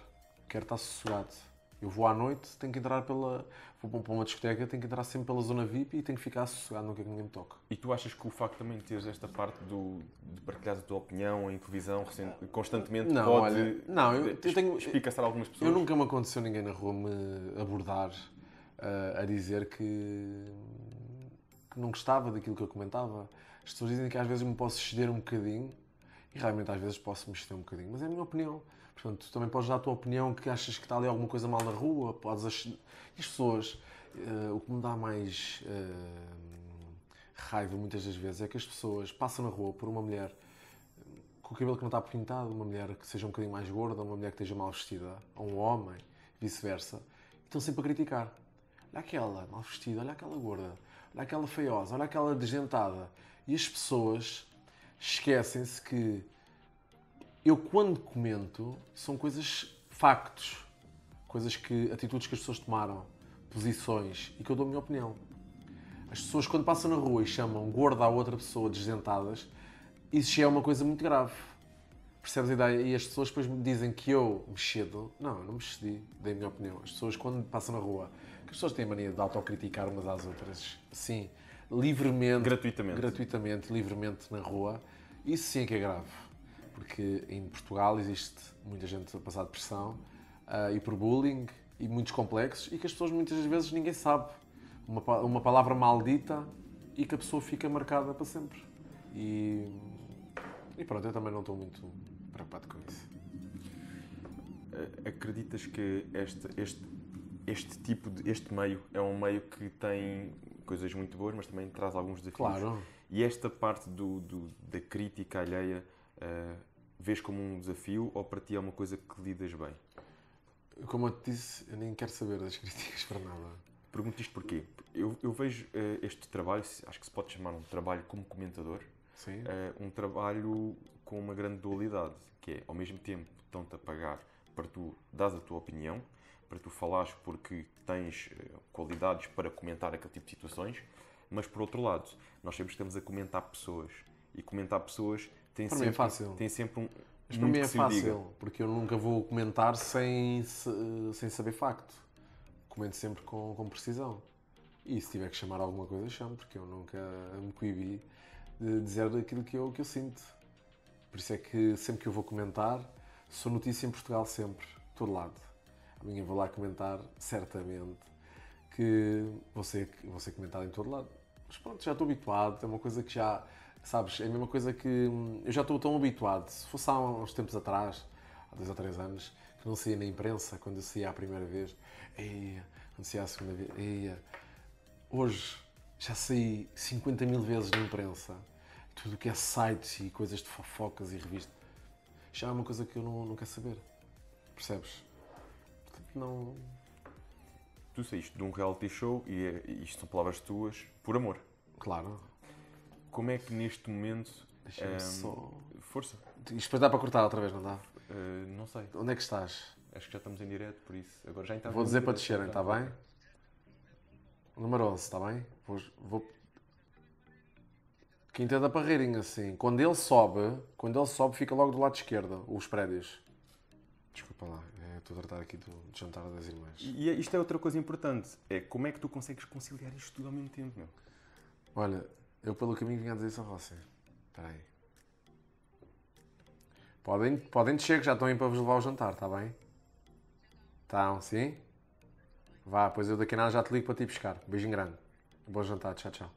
Quero estar sossegado. Eu vou à noite, tenho que entrar pela. Vou para uma discoteca, tenho que entrar sempre pela zona VIP e tenho que ficar sossegado, não quero é que ninguém me toque. E tu achas que o facto também de teres esta parte do, de partilhar a tua opinião a improvisão, constantemente não, pode. Olha, não, eu, eu tenho. explica a algumas pessoas. Eu nunca me aconteceu ninguém na rua me abordar uh, a dizer que, que não gostava daquilo que eu comentava. As pessoas dizem que às vezes me posso exceder um bocadinho e realmente às vezes posso me exceder um bocadinho, mas é a minha opinião. Portanto, tu também podes dar a tua opinião que achas que está ali alguma coisa mal na rua, podes achar... As pessoas, uh, o que me dá mais uh, raiva muitas das vezes é que as pessoas passam na rua por uma mulher eh, com o cabelo que não está pintado, uma mulher que seja um bocadinho mais gorda, uma mulher que esteja mal vestida, ou um homem, vice-versa, e estão sempre a criticar. Olha aquela mal vestida, olha aquela gorda, olha aquela feiosa, olha aquela desdentada. E as pessoas esquecem-se que eu quando comento são coisas, factos, coisas que, atitudes que as pessoas tomaram, posições e que eu dou a minha opinião. As pessoas quando passam na rua e chamam gorda a outra pessoa desdentadas, isso já é uma coisa muito grave. Percebes a ideia? E as pessoas depois me dizem que eu me cedo. Não, eu não me cedi, dei a minha opinião. As pessoas quando passam na rua, que as pessoas têm a mania de autocriticar umas às outras, sim, livremente. Gratuitamente. Gratuitamente, livremente na rua, isso sim é que é grave porque em Portugal existe muita gente a passar depressão uh, e por bullying e muitos complexos e que as pessoas muitas vezes ninguém sabe. Uma, uma palavra maldita e que a pessoa fica marcada para sempre. E, e pronto, eu também não estou muito preocupado com isso. Acreditas que este, este, este tipo de este meio é um meio que tem coisas muito boas, mas também traz alguns desafios? Claro. E esta parte do, do da crítica alheia ah, vês como um desafio ou para ti é uma coisa que lidas bem? Como eu te disse, eu nem quero saber das críticas para nada. Pergunto isto porquê? Eu, eu vejo uh, este trabalho, acho que se pode chamar um trabalho como comentador, uh, um trabalho com uma grande dualidade, que é, ao mesmo tempo, estão-te a pagar para tu dares a tua opinião, para tu falares porque tens uh, qualidades para comentar aquele tipo de situações, mas por outro lado, nós sempre estamos a comentar pessoas. E comentar pessoas tem para sempre, mim é fácil. Tem sempre um. Mas para mim é fácil, porque eu nunca vou comentar sem, sem saber facto. Comento sempre com, com precisão. E se tiver que chamar alguma coisa, chamo, porque eu nunca me coibi de dizer aquilo que eu, que eu sinto. Por isso é que sempre que eu vou comentar, sou notícia em Portugal sempre, todo lado. Amanhã vou lá comentar, certamente, que você vou ser comentado em todo lado. Mas pronto, já estou habituado, é uma coisa que já, Sabes, é a mesma coisa que hum, eu já estou tão habituado. Se fosse há uns tempos atrás, há dois ou três anos, que não saía na imprensa, quando eu saía a primeira vez, e quando saía a segunda vez, Hoje já saí 50 mil vezes na imprensa. Tudo o que é sites e coisas de fofocas e revistas, já é uma coisa que eu não, não quero saber. Percebes? Portanto, não. Tu saíste de um reality show e é, isto são palavras tuas, por amor. Claro. Como é que neste momento. Deixa-me um, ehm, só. Força. Isto depois dá para cortar outra vez, não dá? Uh, não sei. Onde é que estás? Acho que já estamos em direto, por isso. Agora já então. Vou dizer para descerem, está bem? Número 11, está bem? Vou. vou... Quinta da Parreirinha, assim. Quando ele sobe, quando ele sobe, fica logo do lado esquerdo, os prédios. Desculpa lá, eh, estou a tratar aqui do, do jantar das irmãs. E é, isto é outra coisa importante, é como é que tu consegues conciliar isto tudo ao mesmo tempo, meu? Olha, eu pelo caminho vinha a dizer isso a você. Espera aí. Podem, podem descer que já estão aí para vos levar ao jantar, está bem? Estão, sim? Vá, pois eu daqui a nada já te ligo para te ir buscar. Beijinho grande. Bom jantar, tchau, tchau.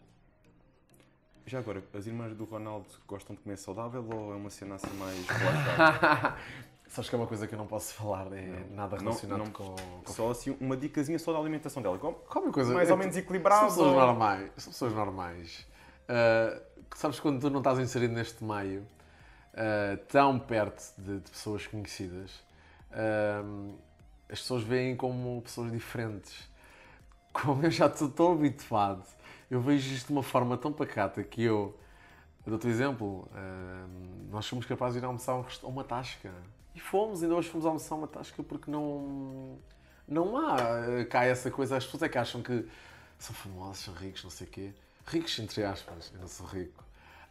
Já agora, as irmãs do Ronaldo gostam de comer saudável ou é uma cena assim mais relaxada? Sabes que é uma coisa que eu não posso falar, é não, nada relacionado não, não, com, com, Só assim, uma dicasinha só da alimentação dela. Come, come coisa. Mais é, ou menos equilibrado. São pessoas normais. São pessoas normais. Uh, sabes quando tu não estás inserido neste meio, uh, tão perto de, de pessoas conhecidas, uh, as pessoas veem como pessoas diferentes. Como eu já estou tão habituado, eu vejo isto de uma forma tão pacata que eu. Dou-te um exemplo, nós fomos capazes de ir almoçar a uma tasca. E fomos, ainda hoje fomos almoçar uma tasca porque não. Não há cá essa coisa, as pessoas é que acham que são famosos, são ricos, não sei o quê ricos, entre aspas, eu não sou rico,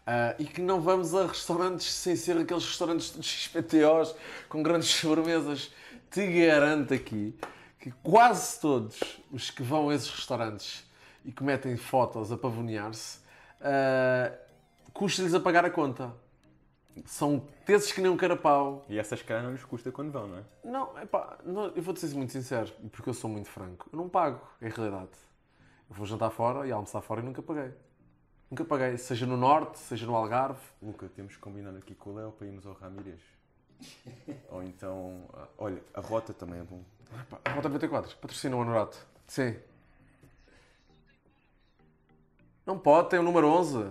Uh, e que não vamos a restaurantes sem ser aqueles restaurantes de XPTOs com grandes sobremesas. Te garanto aqui que quase todos os que vão a esses restaurantes e que metem fotos a pavonear-se, uh, custa-lhes a pagar a conta. São tesses que nem um carapau. E essas caras não lhes custa quando vão, não é? Não, epá, não, eu vou-te ser muito sincero, porque eu sou muito franco. Eu não pago, em realidade. Eu vou jantar fora e almoçar fora e nunca paguei. Nunca paguei, seja no Norte, seja no Algarve. Luca, temos que combinar aqui com o Léo para irmos ao Ramírez. Ou então, ah, olha, a Rota também é bom. A Rota 94, patrocina o Anorato. Sim. Não pode, tem o número 11.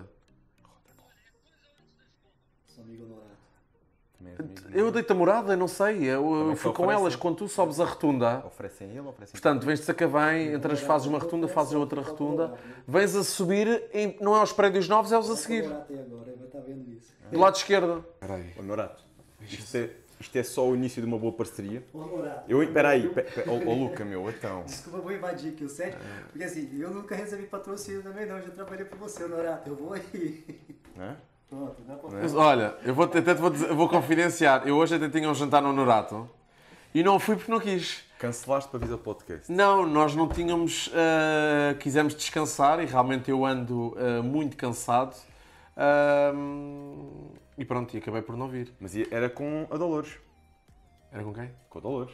São amigo Norato. É eu dei-te a morada, não sei. Eu é fui com elas quando tu sobes a retunda. Oferecem ele, oferecem Portanto, vens de Sacavém, entras, fazes uma retunda, fazes outra retunda. Vens a subir, em, não é aos prédios novos, é aos a seguir. Do lado esquerdo. Peraí. O Norato, isto é, isto é só o início de uma boa parceria. Ô, Norato. Eu, peraí, pe, pe, Luca, meu, então. Desculpa, vou invadir aqui o set. Porque assim, eu nunca recebi patrocínio também, não. Eu já trabalhei para você, Norato. Eu vou aí. É? Pronto, é? Olha, eu vou, até vou, dizer, vou confidenciar. Eu hoje até tinha um jantar no Norato e não fui porque não quis. Cancelaste para vir ao podcast? Não, nós não tínhamos. Uh, quisemos descansar e realmente eu ando uh, muito cansado. Uh, e pronto, e acabei por não vir. Mas era com a Dolores. Era com quem? Com a Dolores.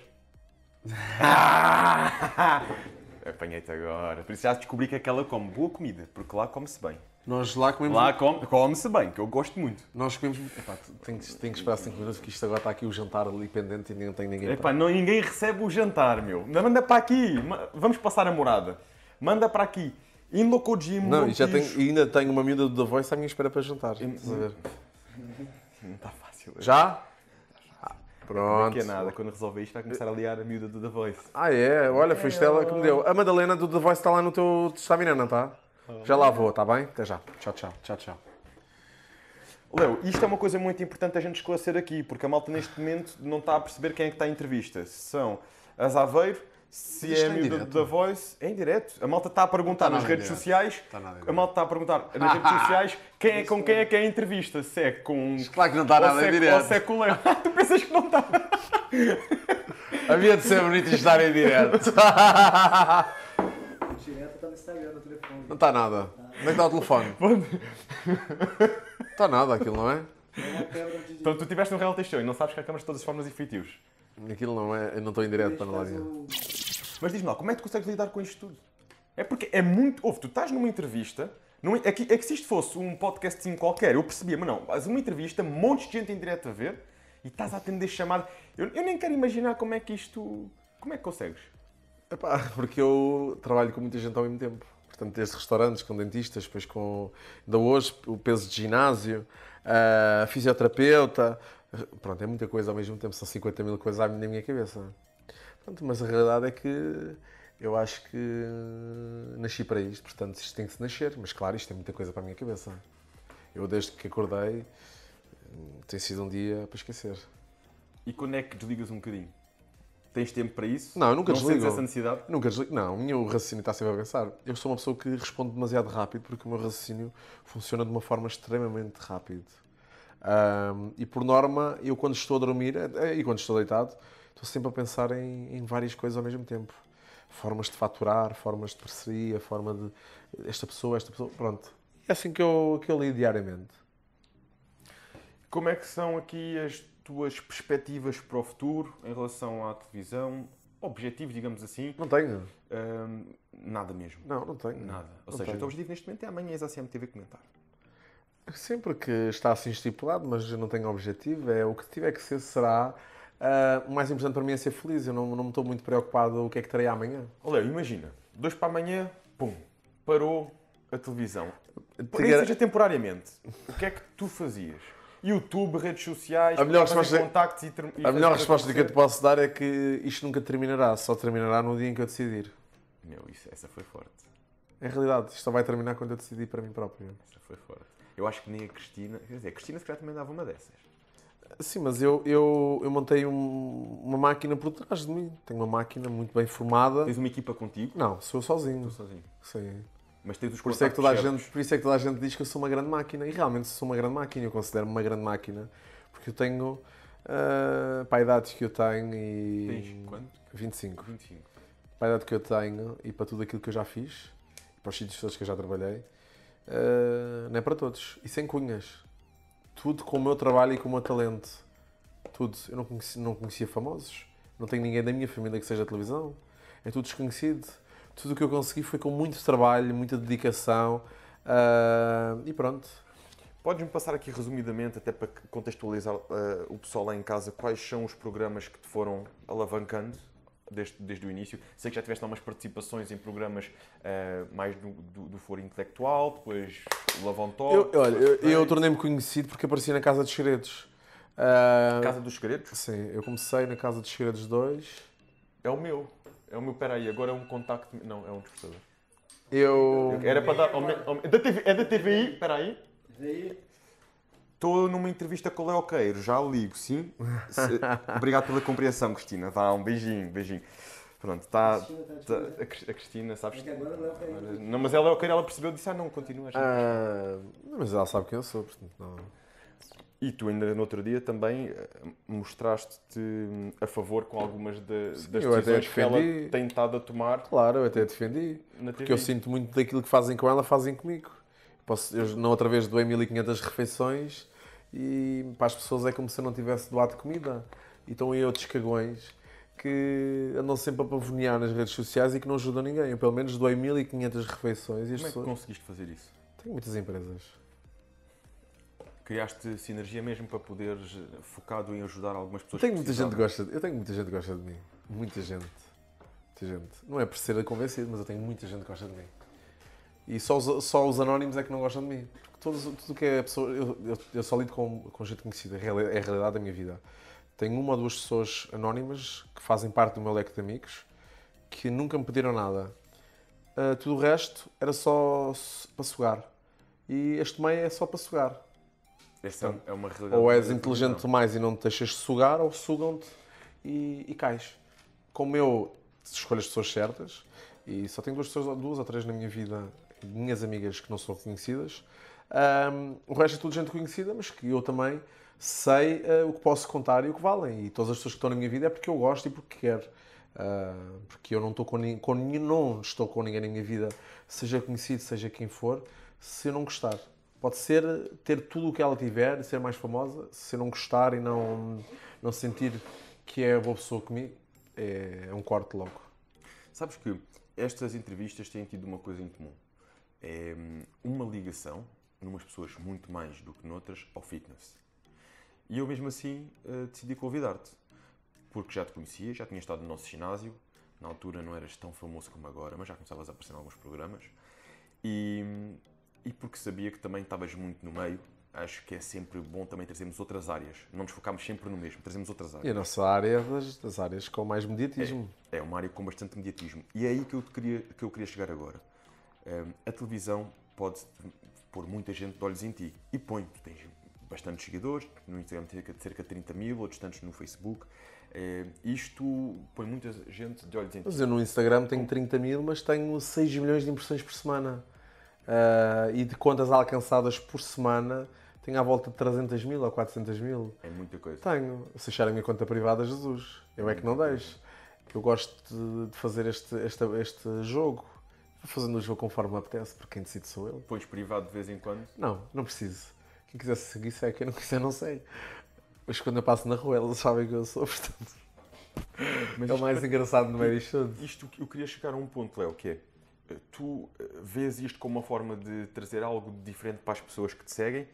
Apanhei-te agora. Por isso já descobri que aquela come boa comida, porque lá come-se bem. Nós lá comemos. Lá come, come-se bem, que eu gosto muito. Nós comemos. Epá, que tem que esperar 5 minutos, que isto agora está aqui o jantar ali pendente e não tem ninguém. Epá, para... não, ninguém recebe o jantar, meu. Manda para aqui, vamos passar a morada. Manda para aqui. Indo o Não, e já tenho, ainda tenho uma miúda do The Voice à minha espera para jantar. Não está tá fácil. É? Já? Pronto. Não é nada, quando resolver isto vai começar a liar a miúda do The Voice. Ah, é? Olha, foi é, Estela que me deu. A Madalena do The Voice está lá no teu estamina, não está? Já lá vou, está bem? Até já. Tchau, tchau, tchau, tchau. Leo, isto é uma coisa muito importante a gente esclarecer aqui, porque a malta neste momento não está a perceber quem é que está em entrevista. Se são as Aveiro, se Isto é a miúda da Voice, é em direto. A malta está a perguntar tá nas redes direto. sociais. Tá a malta está a perguntar nas redes sociais quem é, com quem é. é que é a entrevista. Se é com. Claro que não está nada é, em direto. Ou se é com o Leo. tu pensas que não está. Havia de ser bonito estar em direto. direto está no Instagram, tá? Não está nada. Onde é que está o telefone? está nada aquilo, não é? Então tu tiveste um reality show e não sabes que há câmaras de todas as formas e efetivos. Aquilo não é, eu não estou em direto para nada. Mas diz-me lá, como é que tu consegues lidar com isto tudo? É porque é muito. Ouve, tu estás numa entrevista. Numa... É, que, é que se isto fosse um podcastzinho qualquer, eu percebia, mas não. Mas uma entrevista, um monte de gente em direto a ver e estás a atender chamada. Eu, eu nem quero imaginar como é que isto. Como é que consegues? Epá, porque eu trabalho com muita gente ao mesmo tempo. Portanto, desde restaurantes com dentistas, depois com. Ainda hoje, o peso de ginásio, uh, fisioterapeuta. Pronto, é muita coisa ao mesmo tempo, são 50 mil coisas na minha cabeça. Pronto, mas a realidade é que eu acho que nasci para isto, portanto, isto tem que se nascer. Mas claro, isto é muita coisa para a minha cabeça. Eu, desde que acordei, hum, tem sido um dia para esquecer. E quando é que desligas um bocadinho? Tens tempo para isso? Não, eu nunca não desligo. Não essa necessidade? Eu nunca desligo. Não, o meu raciocínio está sempre a pensar. Eu sou uma pessoa que responde demasiado rápido porque o meu raciocínio funciona de uma forma extremamente rápida. Um, e por norma, eu quando estou a dormir eh, eh, e quando estou deitado, estou sempre a pensar em, em várias coisas ao mesmo tempo. Formas de faturar, formas de parceria, forma de esta pessoa, esta pessoa, pronto. É assim que eu, que eu li diariamente. Como é que são aqui as tuas perspectivas para o futuro em relação à televisão? Objetivos, digamos assim? Não tenho. nada mesmo. Não, não tenho. Nada. Ou não seja, tenho. Então o teu objetivo neste momento é amanhã és à CMTV comentar. Sempre que está assim estipulado, mas não tenho objetivo, é o que tiver que ser será. Uh, o mais importante para mim é ser feliz. Eu não, não me estou muito preocupado o que é que terei amanhã. Olha, imagina, dois para amanhã, pum, parou a televisão. Por isso seja temporariamente. O que é que tu fazias? YouTube, redes sociais, a melhor resposta, é- contactos e, e A melhor resposta que eu te posso dar é que isto nunca terminará, só terminará no dia em que eu decidir. Meu, isso, essa foi forte. Em realidade, isto só vai terminar quando eu decidir para mim próprio. Essa foi forte. Eu acho que nem a Cristina. Quer dizer, a Cristina se calhar também dava uma dessas. Sim, mas eu, eu, eu montei um, uma máquina por trás de mim. Tenho uma máquina muito bem formada. Tens uma equipa contigo? Não, sou sozinho. Estou sozinho. Sim. Mas tens os por isso, é que toda a gente, por isso é que toda a gente diz que eu sou uma grande máquina. E realmente sou uma grande máquina. Eu considero-me uma grande máquina. Porque eu tenho. Uh, para a idade que eu tenho e. Tens quanto? 25. 25. Para a idade que eu tenho e para tudo aquilo que eu já fiz, para os sítios todos que eu já trabalhei, uh, não é para todos. E sem cunhas. Tudo com o meu trabalho e com o meu talento. Tudo. Eu não, conheci, não conhecia famosos. Não tenho ninguém da minha família que seja televisão. É tudo desconhecido tudo o que eu consegui foi com muito trabalho, muita dedicação uh, e pronto. Podes-me passar aqui resumidamente, até para contextualizar uh, o pessoal lá em casa, quais são os programas que te foram alavancando desde, desde o início? Sei que já tiveste algumas participações em programas uh, mais do, do, do, foro intelectual, depois o Lavantó. olha, eu, eu tornei-me conhecido porque apareci na Casa dos Segredos. Uh, Casa dos Segredos? Sim, eu comecei na Casa dos Segredos 2. É o meu. É o meu, peraí, agora é um contacto. Não, é um despertador. Eu. Era para dar. É da, TV, é da TVI, peraí. Estou numa entrevista com o Leo Queiro, já ligo, sim. Se- Obrigado pela compreensão, Cristina. Vá, um beijinho, beijinho. Pronto, está. Tá- a Cristina a, a Cristina, sabes? Até agora não Não, mas ela é o que ela percebeu e disse: Ah, não, continua. Ah, mas ela sabe quem eu sou, portanto não. E tu ainda no outro dia também eh, mostraste-te hum, a favor com algumas de, Sim, das decisões que ela tem estado a tomar. Claro, eu até defendi. Porque eu sinto muito daquilo que fazem com ela, fazem comigo. Posso, eu não outra vez doei 1500 refeições e para as pessoas é como se eu não tivesse doado comida. E estão aí outros cagões que andam sempre a pavonear nas redes sociais e que não ajudam ninguém. Eu pelo menos doei 1500 refeições e as como pessoas... é que conseguiste fazer isso? Tenho muitas empresas criaste sinergia mesmo para poderes eh, focado em ajudar algumas pessoas. Tenho muita gente que gosta, eu tenho muita gente que gosta de mim, muita gente, muita gente. Não é por ser convencido, mas eu tenho muita gente que gosta de mim. E só os, só os anónimos é que não gostam de mim. Porque todos, tudo que é pessoa. Eu, eu, eu só lido com, com gente conhecida, é, é a realidade da minha vida. Tenho uma ou duas pessoas anónimas que fazem parte do meu leque de amigos que nunca me pediram nada. Uh, tudo o resto era só para sugar. E este meio é só para sugar. Esta então, é, é uma realidade. Ou és inteligente demais e não te deixas sugar, ou sugam-te e, e cais. Como eu escolho as pessoas certas, e só tenho duas, pessoas, duas ou três na minha vida, minhas amigas que não são conhecidas, um, o resto é tudo gente conhecida, mas que eu também sei uh, o que posso contar e o que valem. E todas as pessoas que estão na minha vida é porque eu gosto e porque quero. Uh, porque eu não estou com, com, não estou com ninguém na minha vida, seja conhecido, seja quem for, se eu não gostar. Pode ser ter tudo o que ela tiver, ser mais famosa, se não gostar e não, não sentir que é boa pessoa comigo, é, é um corte logo. Sabes que estas entrevistas têm tido uma coisa em comum. É hum, uma ligação, numas pessoas muito mais do que noutras, ao fitness. E eu mesmo assim eh, decidi convidar-te, porque já te conhecia, já tinha estado no nosso ginásio, na altura não eras tão famoso como agora, mas já começavas a aparecer em alguns programas. E hum, e porque sabia que também estavas muito no meio, acho que é sempre bom também trazermos outras áreas. Não nos focarmos sempre no mesmo, trazemos outras áreas. E a nossa área é das, das áreas com mais mediatismo. É, é, uma área com bastante mediatismo. E é aí que eu queria, que eu queria chegar agora. Um, a televisão pode pôr muita gente de olhos em ti. E põe, tu tens bastantes seguidores, no Instagram cerca de cerca de 30 mil, outros tantos no Facebook. É, isto põe muita gente de olhos em ti. Mas eu no Instagram tenho 30 mil, mas tenho 6 milhões de impressões por semana uh, e de contas alcançadas por semana, tenho à volta de 300 mil ou 400 mil. É muita coisa. Tenho. Se acharem a minha conta privada, Jesus. Eu é, é que não deixo. Eu gosto de fazer este, este, este jogo. Vou fazendo o jogo conforme me apetece, porque quem decide sou eu. Pões privado de vez em quando? Não, não preciso. Quem quiser seguir, sei Quem não quiser, não sei. Mas quando eu passo na rua, eles sabem que eu sou, portanto. Mas é o mais engraçado no meio disto tudo. Isto, eu queria chegar a um ponto, Léo, que é eh, tu eh, vês isto como uma forma de trazer algo diferente para as pessoas que te seguem?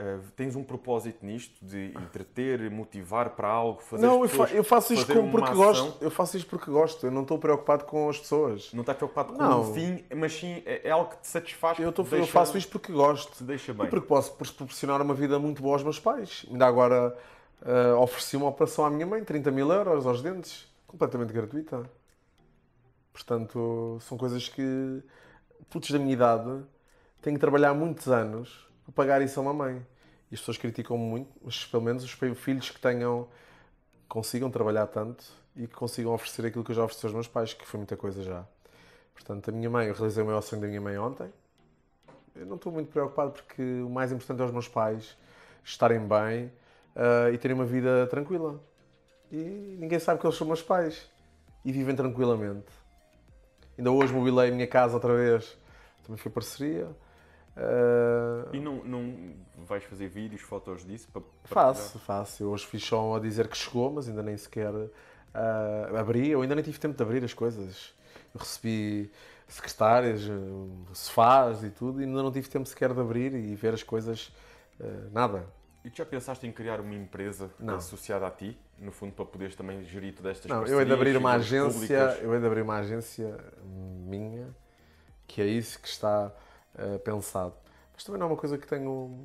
Uh, tens um propósito nisto de entreter, motivar para algo, fazer Não, eu, fa eu, faço isto como porque ação. gosto. Eu faço isto porque gosto. Eu não estou preocupado com as pessoas. Não estás preocupado com não. o fim, mas sim é, é algo que te satisfaz. Eu, tô, deixa, eu faço isto porque gosto. Deixa bem. E porque posso proporcionar uma vida muito boa aos meus pais. Ainda agora uh, ofereci uma operação à minha mãe, 30 mil euros aos dentes, completamente gratuita. Portanto, são coisas que putos da minha idade têm que trabalhar muitos anos para pagar isso à mamãe. E as pessoas criticam muito, mas pelo menos os filhos que tenham consigam trabalhar tanto e que consigam oferecer aquilo que eu já ofereci aos meus pais, que foi muita coisa já. Portanto, a minha mãe, eu realizei o maior sonho da minha mãe ontem. Eu não estou muito preocupado porque o mais importante é os meus pais estarem bem uh, e terem uma vida tranquila. E ninguém sabe que eles são meus pais e vivem tranquilamente. Ainda hoje mobilei a minha casa outra vez, também foi parceria. Uh... E não, não vais fazer vídeos, fotos disso? Para, para faço, faço. Eu hoje fiz só a dizer que chegou, mas ainda nem sequer uh, abri. Eu ainda nem tive tempo de abrir as coisas. Eu recebi secretárias, ah, sofás e tudo, e ainda não tive tempo sequer de abrir e ver as coisas. Uh, nada. E já pensaste em criar uma empresa não. associada a ti, no fundo, para poderes também gerir todas estas não, eu hei de abrir uma agência, públicas. eu hei abrir uma agência minha, que é isso que está uh, pensado. Mas também não é uma coisa que tenho,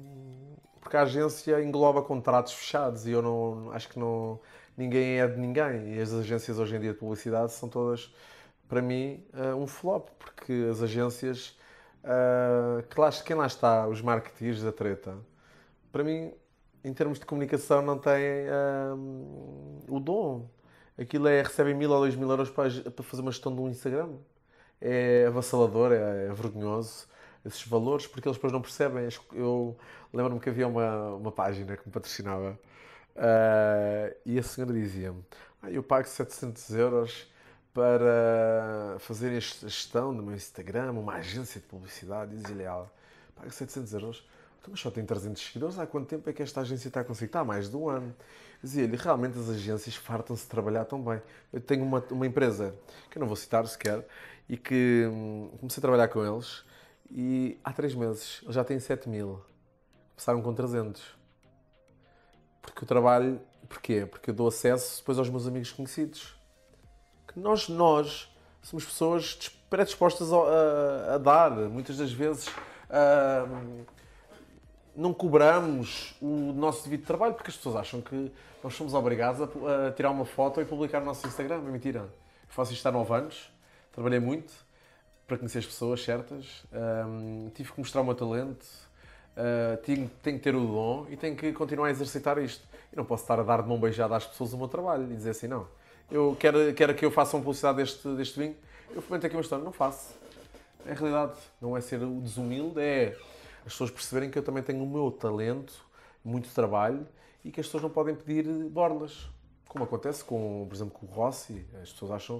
porque a agência engloba contratos fechados e eu não acho que não ninguém é de ninguém. E as agências hoje em dia de publicidade são todas, para mim, uh, um flop, porque as agências, uh, que lá, quem lá está, os marketeers da treta, para mim em termos de comunicação, não têm um, o dom. Aquilo é recebem mil ou dois mil euros para, para fazer uma gestão de um Instagram. É avassalador, é, é vergonhoso esses valores, porque eles depois não percebem. Eu lembro-me que havia uma, uma página que me patrocinava uh, e a senhora dizia-me: ah, Eu pago 700 euros para fazer a gestão do meu Instagram, uma agência de publicidade. Dizia-lhe Pago 700 euros então, mas só tem 300 seguidores, há quanto tempo é que esta agência está consigo? Está há mais de um ano. Dizia-lhe, realmente as agências fartam-se de trabalhar tão bem. Eu tenho uma, uma empresa, que eu não vou citar sequer, e que hum, comecei a trabalhar com eles, e há 3 meses, eles já têm 7 mil. Começaram com 300. Porque eu trabalho, porquê? Porque eu dou acesso depois aos meus amigos conhecidos. Que nós, nós, somos pessoas predispostas a, a, a dar, muitas das vezes, a, não cobramos o nosso devido trabalho, porque as pessoas acham que nós somos obrigados a, a tirar uma foto e publicar no nosso Instagram. É mentira. Eu faço isto há 9 anos, trabalhei muito para conhecer as pessoas certas, um, tive que mostrar o meu talento, uh, ah, tenho, tenho que ter o dom e tenho que continuar a exercitar isto. Eu não posso estar a dar de mão beijada às pessoas o meu trabalho e dizer assim, não, eu quero, quero que eu faça uma publicidade deste, deste vinho, eu fomento aqui uma história, não faço. Na é realidade, não é ser desumilde, é as pessoas perceberem que eu também tenho o meu talento, muito trabalho e que as pessoas não podem pedir eh, borlas. Como acontece com, por exemplo, com o Rossi. As pessoas acham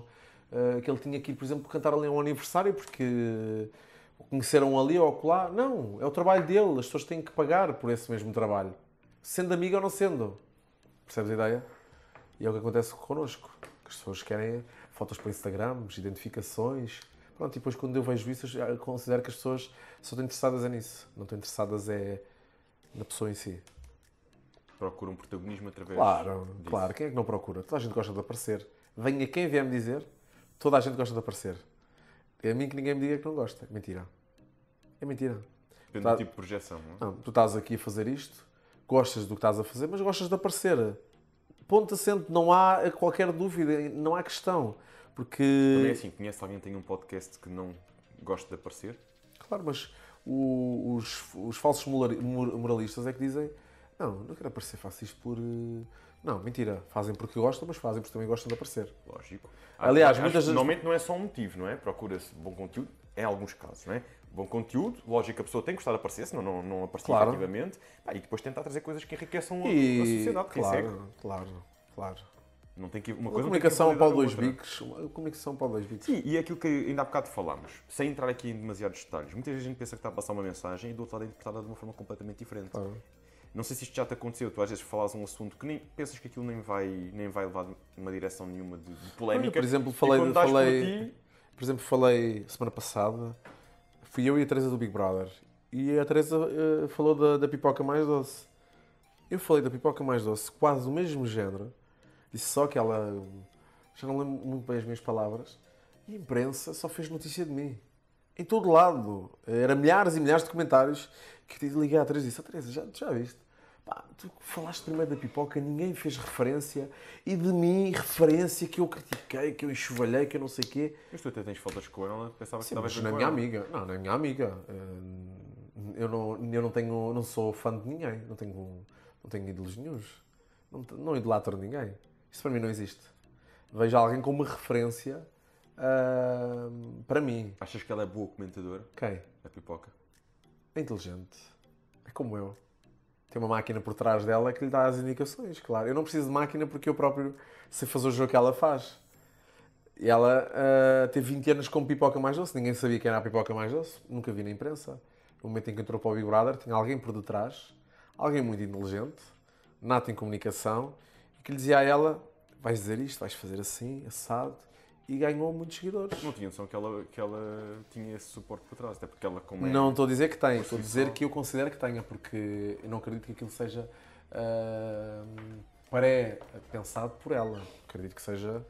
uh, que ele tinha que ir, por exemplo, cantar ali um aniversário porque eh, o conheceram ali ou lá. Não, é o trabalho dele. As pessoas têm que pagar por esse mesmo trabalho. Sendo amiga ou não sendo. Percebes a ideia? E é o que acontece connosco. as pessoas querem fotos para Instagram, identificações, Pronto, e depois quando eu vejo isso, eu considero que as pessoas só estão interessadas é nisso. Não estão interessadas é na pessoa em si. Procura um protagonismo através Claro, disso. claro. Quem é que não procura? Toda a gente gosta de aparecer. Venha quem vier me dizer, toda a gente gosta de aparecer. É a mim que ninguém me diga que não gosta. Mentira. É mentira. Depende tá... do tipo de projeção, não é? Não, tu estás aqui a fazer isto, gostas do que estás a fazer, mas gostas de aparecer. Ponto acento não há qualquer dúvida, não há questão. Porque. Também é assim, conhece alguém que tem um podcast que não gosta de aparecer? Claro, mas o, os, os falsos moralistas é que dizem: não, não quero aparecer, faço isto por. Eh, não, mentira. Fazem porque gostam, mas fazem porque também gostam de aparecer. Lógico. Aliás, Acho, muitas vezes... Normalmente não é só um motivo, não é? Procura-se bom conteúdo, em alguns casos, não é? Bom conteúdo, lógico que a pessoa tem que gostar de aparecer, senão não, não aparecia claro. e depois tentar trazer coisas que enriqueçam e... a sociedade, claro, Claro, claro. Não tem que, uma, comunicação para dois bicos. Uma comunicação para dois bicos. Sim, e é aquilo que ainda há bocado falámos, sem entrar aqui em demasiados detalhes. Muita gente pensa que está a passar uma mensagem e do outro lado é interpretada de uma forma completamente diferente. Ah. Não sei se isto já te aconteceu, tu às vezes falas um assunto que nem pensas que aquilo nem vai, nem vai levar uma direção nenhuma de, de polémica. por exemplo, falei, falei por, ti... por, exemplo, falei semana passada, fui eu e a Teresa do Big Brother e a Teresa uh, falou da, da pipoca mais doce. Eu falei da pipoca mais doce, quase o mesmo género disse só que ela. Já não lembro muito bem as minhas palavras. E a imprensa só fez notícia de mim. Em todo lado. Eram milhares e milhares de comentários que liguei à Teresa e disse: oh, Teresa, já, já viste? Pá, tu falaste primeiro da pipoca, ninguém fez referência e de mim, referência que eu critiquei, que eu enxovalhei, que eu não sei o quê. Mas tu até tens fotos com ela, pensava Sim, que estavas na minha amiga. Não, na minha amiga. Eh, eu não, eu não tenho, não sou fã de ninguém, não tenho, não tenho ídolos nenhum. Não, não idolatro ninguém. Isso para mim não existe. Vejo alguém como uma referência uh, para mim. Achas que ela é boa comentadora? Quem? A pipoca. É inteligente. É como eu. Tem uma máquina por trás dela que lhe dá as indicações, claro. Eu não preciso de máquina porque eu próprio sei fazer o jogo que ela faz. E ela uh, teve 20 anos com pipoca mais doce. Ninguém sabia quem era a pipoca mais doce. Nunca vi na imprensa. No momento em que entrou para o Big Brother, tinha alguém por detrás, alguém muito inteligente, nato em comunicação que lhe dizia a ela: vais dizer isto, vais fazer assim, assado. E ganhou muitos seguidores. Não tinha noção que ela, que ela tinha esse suporte por trás, até porque ela como é Não estou a dizer que tem, estou a dizer que eu considero que tenha, porque eu não acredito que aquilo seja uh, pré-pensado por ela. Acredito que seja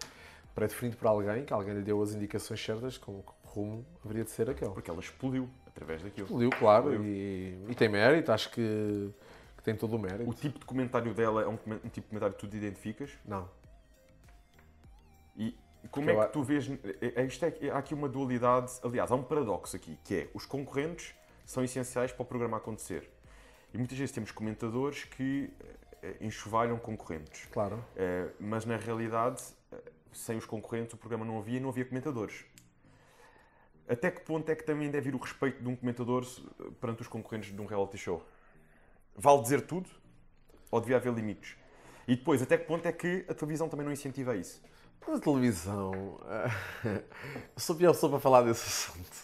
pré-definido por alguém, que alguém lhe deu as indicações certas com que rumo haveria de ser aquele. Porque ela explodiu através daquilo. Explodiu, claro, explodiu. E, e tem mérito. Acho que que tem todo o mérito. O tipo de comentário dela é um, um tipo de comentário que tu te identificas? Não. E como Porque é que tu vês. É, é isto é, é, há aqui uma dualidade. Aliás, há um paradoxo aqui, que é os concorrentes são essenciais para o programa acontecer. E muitas vezes temos comentadores que eh, eh, enxovalham concorrentes. Claro. Eh, mas na realidade, sem os concorrentes, o programa não havia e não havia comentadores. Até que ponto é que também deve vir o respeito de um comentador perante os concorrentes de um reality show? vale dizer tudo ou devia haver limites? E depois, até que ponto é que a televisão também não incentiva isso? a televisão. Eu eh, sou a pior pessoa para falar desse assunto.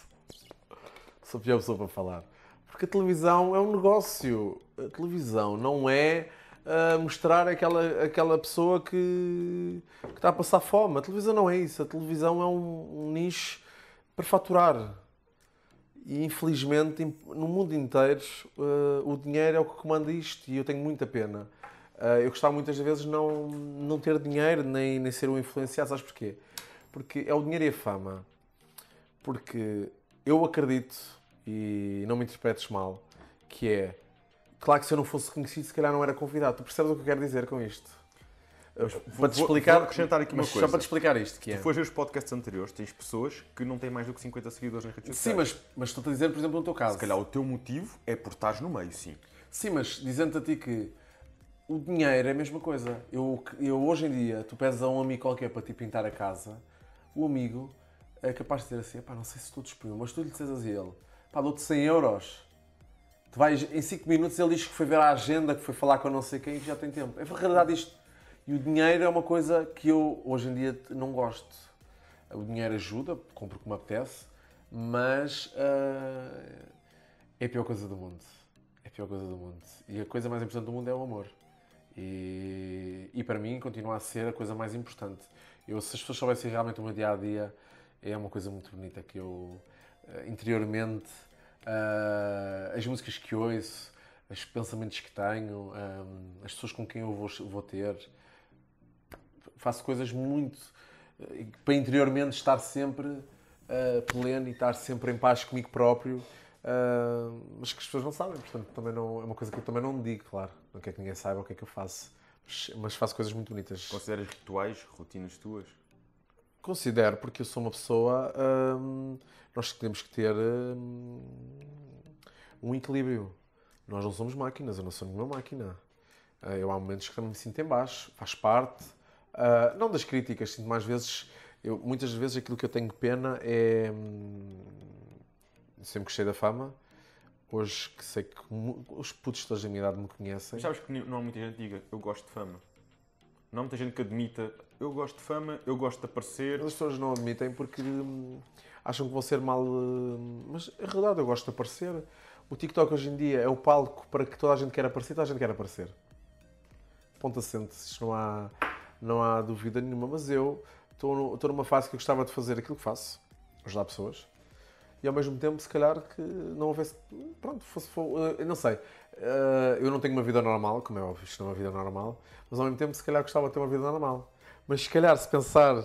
Sou a pior pessoa para falar. Porque a televisão é um negócio. A televisão não é uh, mostrar aquela, aquela pessoa que, que, está a passar fome. A televisão não é isso. A televisão é um, um nicho para faturar. E infelizmente, no mundo inteiro, eh, o dinheiro é o que comanda isto e eu tenho muita pena. Eh, eu gostava muitas vezes não, não ter dinheiro nem, nem ser um influenciado, sabes porquê? Porque é o dinheiro e a fama. Porque eu acredito, e não me interpretes mal, que é. Claro que se eu não fosse reconhecido, se calhar não era convidado. Tu percebes o que eu quero dizer com isto? Mas, vou, para te explicar, vou acrescentar aqui uma coisa. Só para te explicar isto, que é... Tu fores ver os podcasts anteriores, tens pessoas que não têm mais do que 50 seguidores nas redes sociais. Sim, mas, mas estou-te a dizer, por exemplo, no teu caso... Se calhar o teu motivo é por estares no meio, sim. Sim, mas dizendo-te a ti que o dinheiro é a mesma coisa. Eu, eu hoje em dia, tu pedes a um amigo qualquer para te pintar a casa, o amigo é capaz de dizer assim, pá, não sei se estou disponível, mas tu lhe dizes assim a ele, pá, dou-te 100 euros. Tu vais, em 5 minutos ele diz que foi ver a agenda, que foi falar com não sei quem e já tem tempo. É verdade isto e o dinheiro é uma coisa que eu hoje em dia não gosto. O dinheiro ajuda, compro o que me apetece, mas uh, é a pior coisa do mundo. É a pior coisa do mundo. E a coisa mais importante do mundo é o amor. E, e para mim continua a ser a coisa mais importante. Eu, se as pessoas soubessem realmente o meu dia a dia, é uma coisa muito bonita que eu eh, interiormente, uh, as músicas que ouço, os pensamentos que tenho, um, as pessoas com quem eu vou, vou ter, faço coisas muito eh, para interiormente estar sempre uh, pleno e estar sempre em paz comigo próprio, uh, mas que as pessoas não sabem, portanto também não, é uma coisa que eu também não digo, claro, não quero que ninguém saiba o que é que eu faço, mas, mas faço coisas muito bonitas. Consideras rituais, rotinas tuas? Considero, porque eu sou uma pessoa, ehm, nós temos que ter ehm, um equilíbrio. Nós não somos máquinas, eu não sou nenhuma máquina. Eu há momentos que me sinto em baixo, faz parte, ah, não das críticas, sinto mais vezes. Eu, muitas vezes aquilo que eu tenho pena é. Hum, sempre gostei da fama. Hoje que sei que os putos toda da minha idade me conhecem. sabes que não há muita gente que diga eu gosto de fama. Não há muita gente que admita eu gosto de fama, eu gosto de aparecer. As pessoas não admitem porque hum, acham que vão ser mal. Hum, mas é verdade, eu gosto de aparecer. O TikTok hoje em dia é o palco para que toda a gente quer aparecer, toda a gente quer aparecer. Ponto assente. Isto não há não há dúvida nenhuma, mas eu estou numa fase que eu gostava de fazer aquilo que faço, ajudar pessoas, e ao mesmo tempo, se calhar, que não houvesse. Pronto, fosse. fosse eh, não sei. Eh, eu não tenho uma vida normal, como é óbvio, isto não é uma vida normal, mas ao mesmo tempo, se calhar, gostava de ter uma vida normal. Mas se calhar, se pensar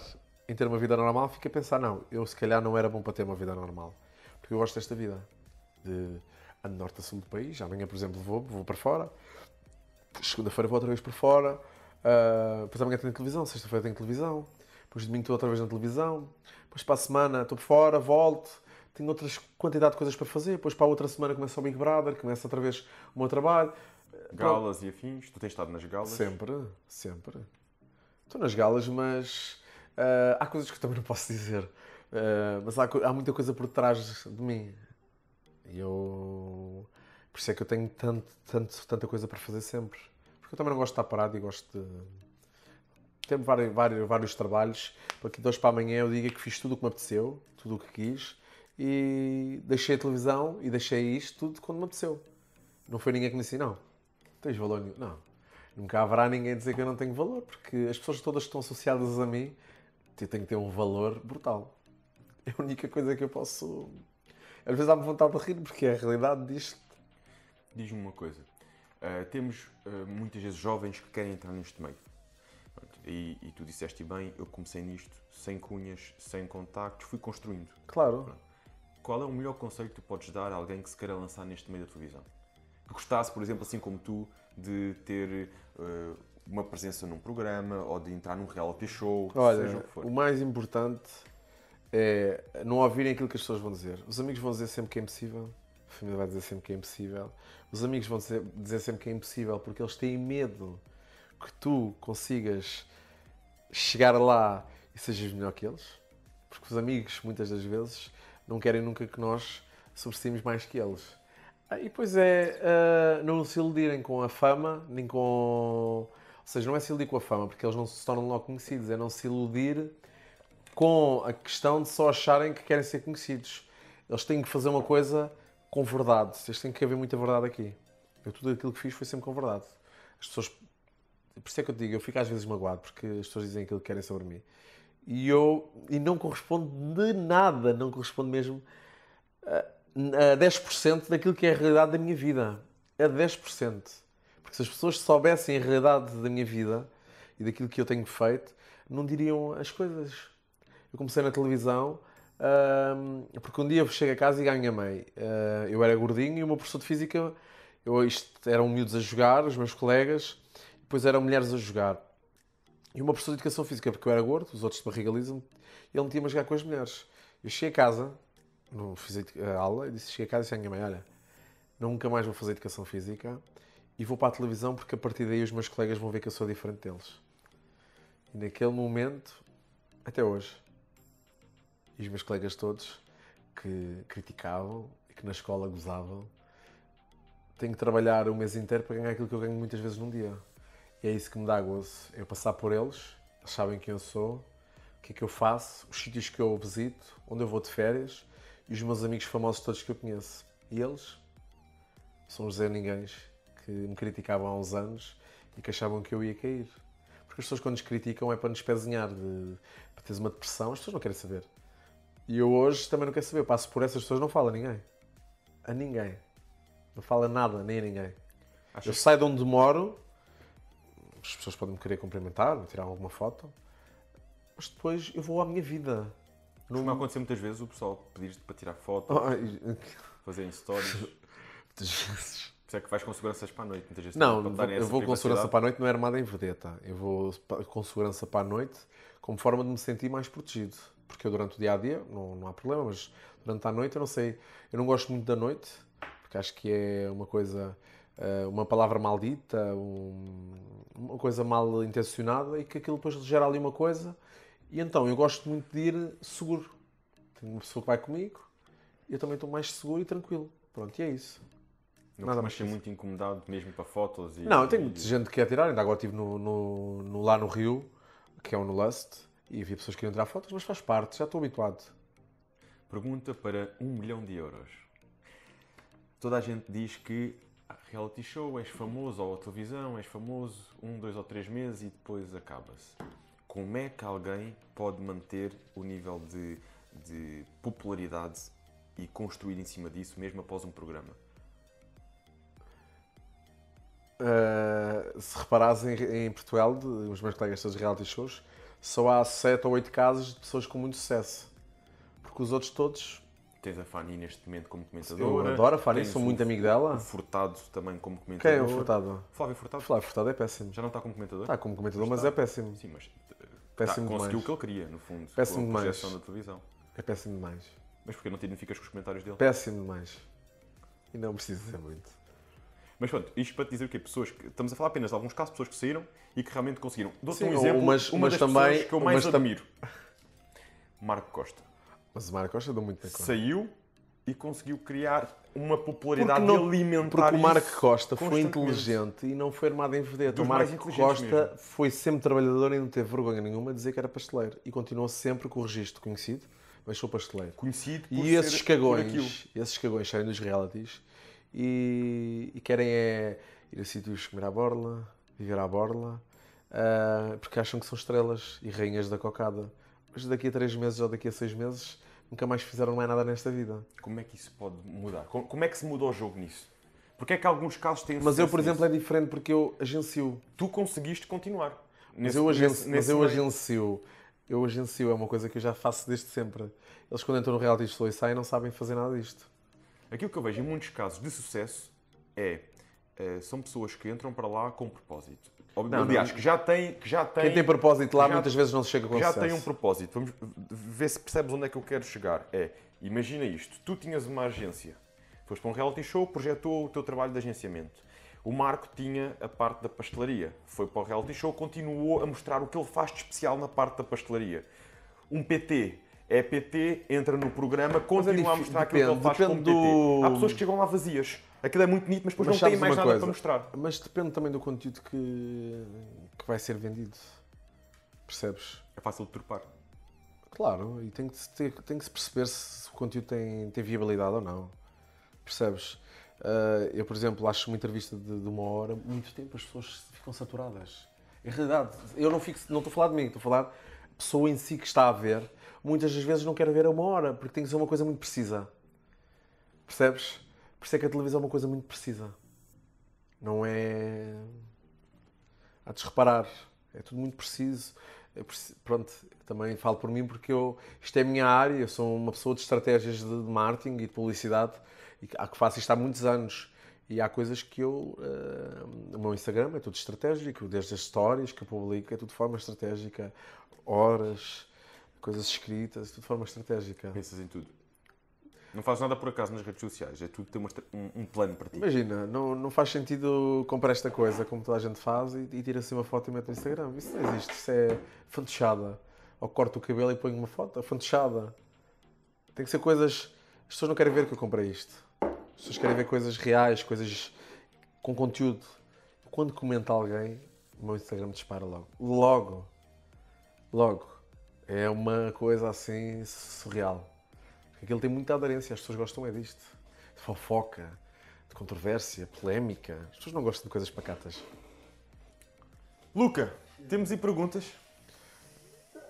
em ter uma vida normal, fica a pensar: não, eu se calhar não era bom para ter uma vida normal, porque eu gosto desta vida. De ando norte a sul do país, amanhã, por exemplo, vou, vou para fora, segunda-feira vou outra vez para fora Uh, depois amanhã tenho televisão, sexta-feira tenho televisão, depois de domingo estou outra vez na televisão, depois para a semana estou por fora, volto, tenho outras quantidade de coisas para fazer, depois para a outra semana começa o Big Brother, começa outra vez o meu trabalho. Ah, galas Pronto. e afins, tu tens estado nas galas? Sempre, sempre. Estou nas galas, mas uh, há coisas que eu também não posso dizer. Uh, mas há, há, muita coisa por trás de mim. E eu. Por isso é que eu tenho tanto, tanto, tanta coisa para fazer sempre eu também não gosto de estar parado e gosto de. Tenho vários, vários, vários trabalhos para que de hoje para amanhã eu diga que fiz tudo o que me apeteceu, tudo o que quis e deixei a televisão e deixei isto tudo quando me apeteceu. Não foi ninguém que me disse, assim, não, tens valor nenhum. Não, nunca haverá ninguém dizer que eu não tenho valor, porque as pessoas todas que estão associadas a mim tenho que ter um valor brutal. É a única coisa que eu posso. Às vezes há-me vontade de rir, porque é a realidade disto. Diz-me uma coisa. Eh, temos uh, muitas vezes jovens que querem entrar neste meio. E, e, tu disseste bem, eu comecei nisto sem cunhas, sem contactos, fui construindo. Claro. Qual é o melhor conselho que tu podes dar a alguém que se queira lançar neste meio da televisão? Que gostasse, por exemplo, assim como tu, de ter uh, uma presença num programa ou de entrar num reality show, Olha, seja o que for. O mais importante é não ouvirem aquilo que as pessoas vão dizer. Os amigos vão dizer sempre que é impossível a família vai dizer sempre que é impossível, os amigos vão dizer, dizer sempre que é impossível porque eles têm medo que tu consigas chegar lá e sejas melhor que eles, porque os amigos muitas das vezes não querem nunca que nós sobressaímos mais que eles. Ah, e pois é, ah, não se iludirem com a fama, nem com. Ou seja, não é se iludir com a fama, porque eles não se tornam logo conhecidos, é não se iludir com a questão de só acharem que querem ser conhecidos. Eles têm que fazer uma coisa com verdade. Isto tem que haver muita verdade aqui. Eu, tudo aquilo que fiz foi sempre com verdade. As pessoas. Por isso é que eu te digo, eu fico às vezes magoado, porque as pessoas dizem aquilo que querem sobre mim. E eu. E não corresponde de nada, não corresponde mesmo a, a 10% daquilo que é a realidade da minha vida. A 10%. Porque se as pessoas soubessem a realidade da minha vida e daquilo que eu tenho feito, não diriam as coisas. Eu comecei na televisão porque um dia chego a casa e ganho a mãe. Uh, eu era gordinho e o meu professor de física, eu, isto, eram miúdos a jogar, os meus colegas, depois eram mulheres a jogar. E uma professora de educação física, porque eu era gordo, os outros de barriga lisa, ele não tinha a jogar com as mulheres. Eu cheguei a casa, não fiz a aula, e disse: Cheguei a casa e disse à minha mãe: Olha, nunca mais vou fazer educação física e vou para a televisão, porque a partir daí os meus colegas vão ver que eu sou diferente deles. E naquele momento, até hoje, e os meus colegas todos que criticavam e que na escola gozavam, tenho que trabalhar um mês inteiro para ganhar aquilo que eu ganho muitas vezes num dia. E é isso que me dá gozo. Eu passar por eles, eles sabem quem eu sou, o que é que eu faço, os sítios que eu visito, onde eu vou de férias e os meus amigos famosos todos que eu conheço. E eles são os Zé que me criticavam há uns anos e que achavam que eu ia cair. Porque as pessoas quando nos criticam é para nos pezinhar, de, para teres uma depressão, as pessoas não querem saber. E eu hoje também não quero saber. Eu passo por essas pessoas, não falo a ninguém. A ninguém. Não falo nada, nem a ninguém. Achas... Eu saio de onde moro, as pessoas podem me querer cumprimentar, me tirar alguma foto, mas depois eu vou à minha vida. Não me acontecer muitas vezes o pessoal pedir-te para tirar foto, oh, fazerem stories. muitas vezes. é que vais com seguranças para a noite, muitas vezes. Não, eu vou com segurança para a noite, não é armada em vedeta. Eu vou com segurança para a noite como forma de me sentir mais protegido. Porque eu durante o dia a dia não, não há problema, mas durante a noite eu não sei. Eu não gosto muito da noite, porque acho que é uma coisa, eh, uma palavra maldita, uma coisa mal intencionada e que aquilo depois gera ali uma coisa. E então eu gosto muito de ir seguro. Tenho uma pessoa que vai comigo e eu também estou mais seguro e tranquilo. Pronto, e é isso. Não Nada mais ser muito incomodado mesmo para fotos e. Não, eu tenho e... gente que quer tirar, ainda agora estive no, no, no, lá no Rio que é um no Lust, e havia pessoas que iam tirar fotos, mas faz parte, já estou habituado. Pergunta para um milhão de euros. Toda a gente diz que ah, reality show, és famoso, ou a televisão, és famoso um, dois ou três meses e depois acaba-se. Como é que alguém pode manter o nível de, de popularidade e construir em cima disso mesmo após um programa? Uh, se reparares em, em Portugal, de, os meus colegas todos reality shows, só há 7 ou 8 casos de pessoas com muito sucesso. Porque os outros todos. Tens a Fanny neste momento como comentadora. Eu adoro a Fanny, sou muito amigo dela. O Furtado também como comentador. Quem é o Furtado? Flávio Furtado. Flávio Furtado é péssimo. Já não está como comentador? Está como comentador, mas, mas é péssimo. Sim, mas eh, péssimo tá, conseguiu o que ele queria, no fundo. Péssimo com a demais. da televisão. É péssimo demais. Mas porque não te identificas com os comentários dele? Péssimo demais. E não preciso dizer muito. Mas pronto, isto para te dizer o quê? Pessoas que, estamos a falar apenas de alguns casos, pessoas que saíram e que realmente conseguiram. Dou-te um exemplo, umas, uma das também, pessoas que eu mais admiro. Tam... Marco Costa. Mas o Marco Costa deu muito na conta. Saiu e conseguiu criar uma popularidade alimentar Porque o Marco Costa foi inteligente e não foi armado em vedeta. O Marco Costa mesmo. foi sempre trabalhador e não teve vergonha nenhuma de dizer que era pasteleiro. E continuou sempre com o registro conhecido, mas sou pasteleiro. Conhecido por E esses cagões, esses cagões saem dos realities e, e querem é ir a sítios comer à borla, viver à borla, uh, porque acham que são estrelas e rainhas da cocada. Mas daqui a três meses ou daqui a seis meses nunca mais fizeram mais nada nesta vida. Como é que isso pode mudar? Como é que se mudou o jogo nisso? Porque é que alguns casos têm Mas eu, por exemplo, é nisso? é diferente porque eu agencio. Tu conseguiste continuar. Mas eu, agencio, nesse, mas nesse eu agencio. Eu agencio, é uma coisa que eu já faço desde sempre. Eles, quando entram no reality show e saem, não sabem fazer nada disto. Aquilo que eu vejo em muitos casos de sucesso é Uh, são pessoas que entram para lá com propósito. não, aliás, não. que já têm. Que já Quem tem propósito lá já, muitas vezes não se chega com Já sucesso. tem um propósito. Vamos ver se percebes onde é que eu quero chegar. É, imagina isto: tu tinhas uma agência, foste para um reality show, projetou o teu trabalho de agenciamento. O Marco tinha a parte da pastelaria, foi para o reality show, continuou a mostrar o que ele faz de especial na parte da pastelaria. Um PT é PT, entra no programa, é continua a mostrar aquilo que ele faz como do... Há pessoas que chegam lá vazias. Aquilo é muito bonita mas depois mas não têm mais nada coisa, para mostrar. Mas depende também do conteúdo que, que vai ser vendido. Percebes? É fácil de trepar. Claro, e tem que, ter, tem que se perceber se o conteúdo tem, tem viabilidade ou não. Percebes? Uh, eu, por exemplo, acho uma entrevista de, de, uma hora, muito tempo as pessoas ficam saturadas. Em realidade, eu não, fico, não estou a falar de mim, estou a falar pessoa em si que está a ver, muitas das vezes não quer ver a uma hora, porque tem que ser uma coisa muito precisa. Percebes? Por isso é que a televisão é uma coisa muito precisa. Não é. Há de reparar. É tudo muito preciso. É Pronto, também falo por mim porque eu, isto é a minha área, eu sou uma pessoa de estratégias de marketing e de publicidade e há que faço isto há muitos anos. E há coisas que eu. Uh, o meu Instagram é tudo estratégico, desde as stories que eu publico, é tudo de forma estratégica, horas, coisas escritas, é tudo de forma estratégica. Pensas em tudo. Não fazes nada por acaso nas redes sociais, é tudo ter um, um, plano para ti. Imagina, não, não faz sentido comprar esta coisa como toda a gente faz e, e tira-se uma foto e mete no Instagram. Isso não existe, isso é fantochada. Ou corto o cabelo e ponho uma foto, fantochada. Tem que ser coisas. As pessoas não querem ver que eu comprei isto pessoas querem ver coisas reais, coisas com conteúdo. Quando comenta alguém, o meu Instagram dispara logo. Logo. Logo. É uma coisa assim surreal. Aquilo tem muita aderência, as pessoas gostam é disto. De fofoca, de controvérsia, polémica. As pessoas não gostam de coisas pacatas. Luca, temos aí perguntas?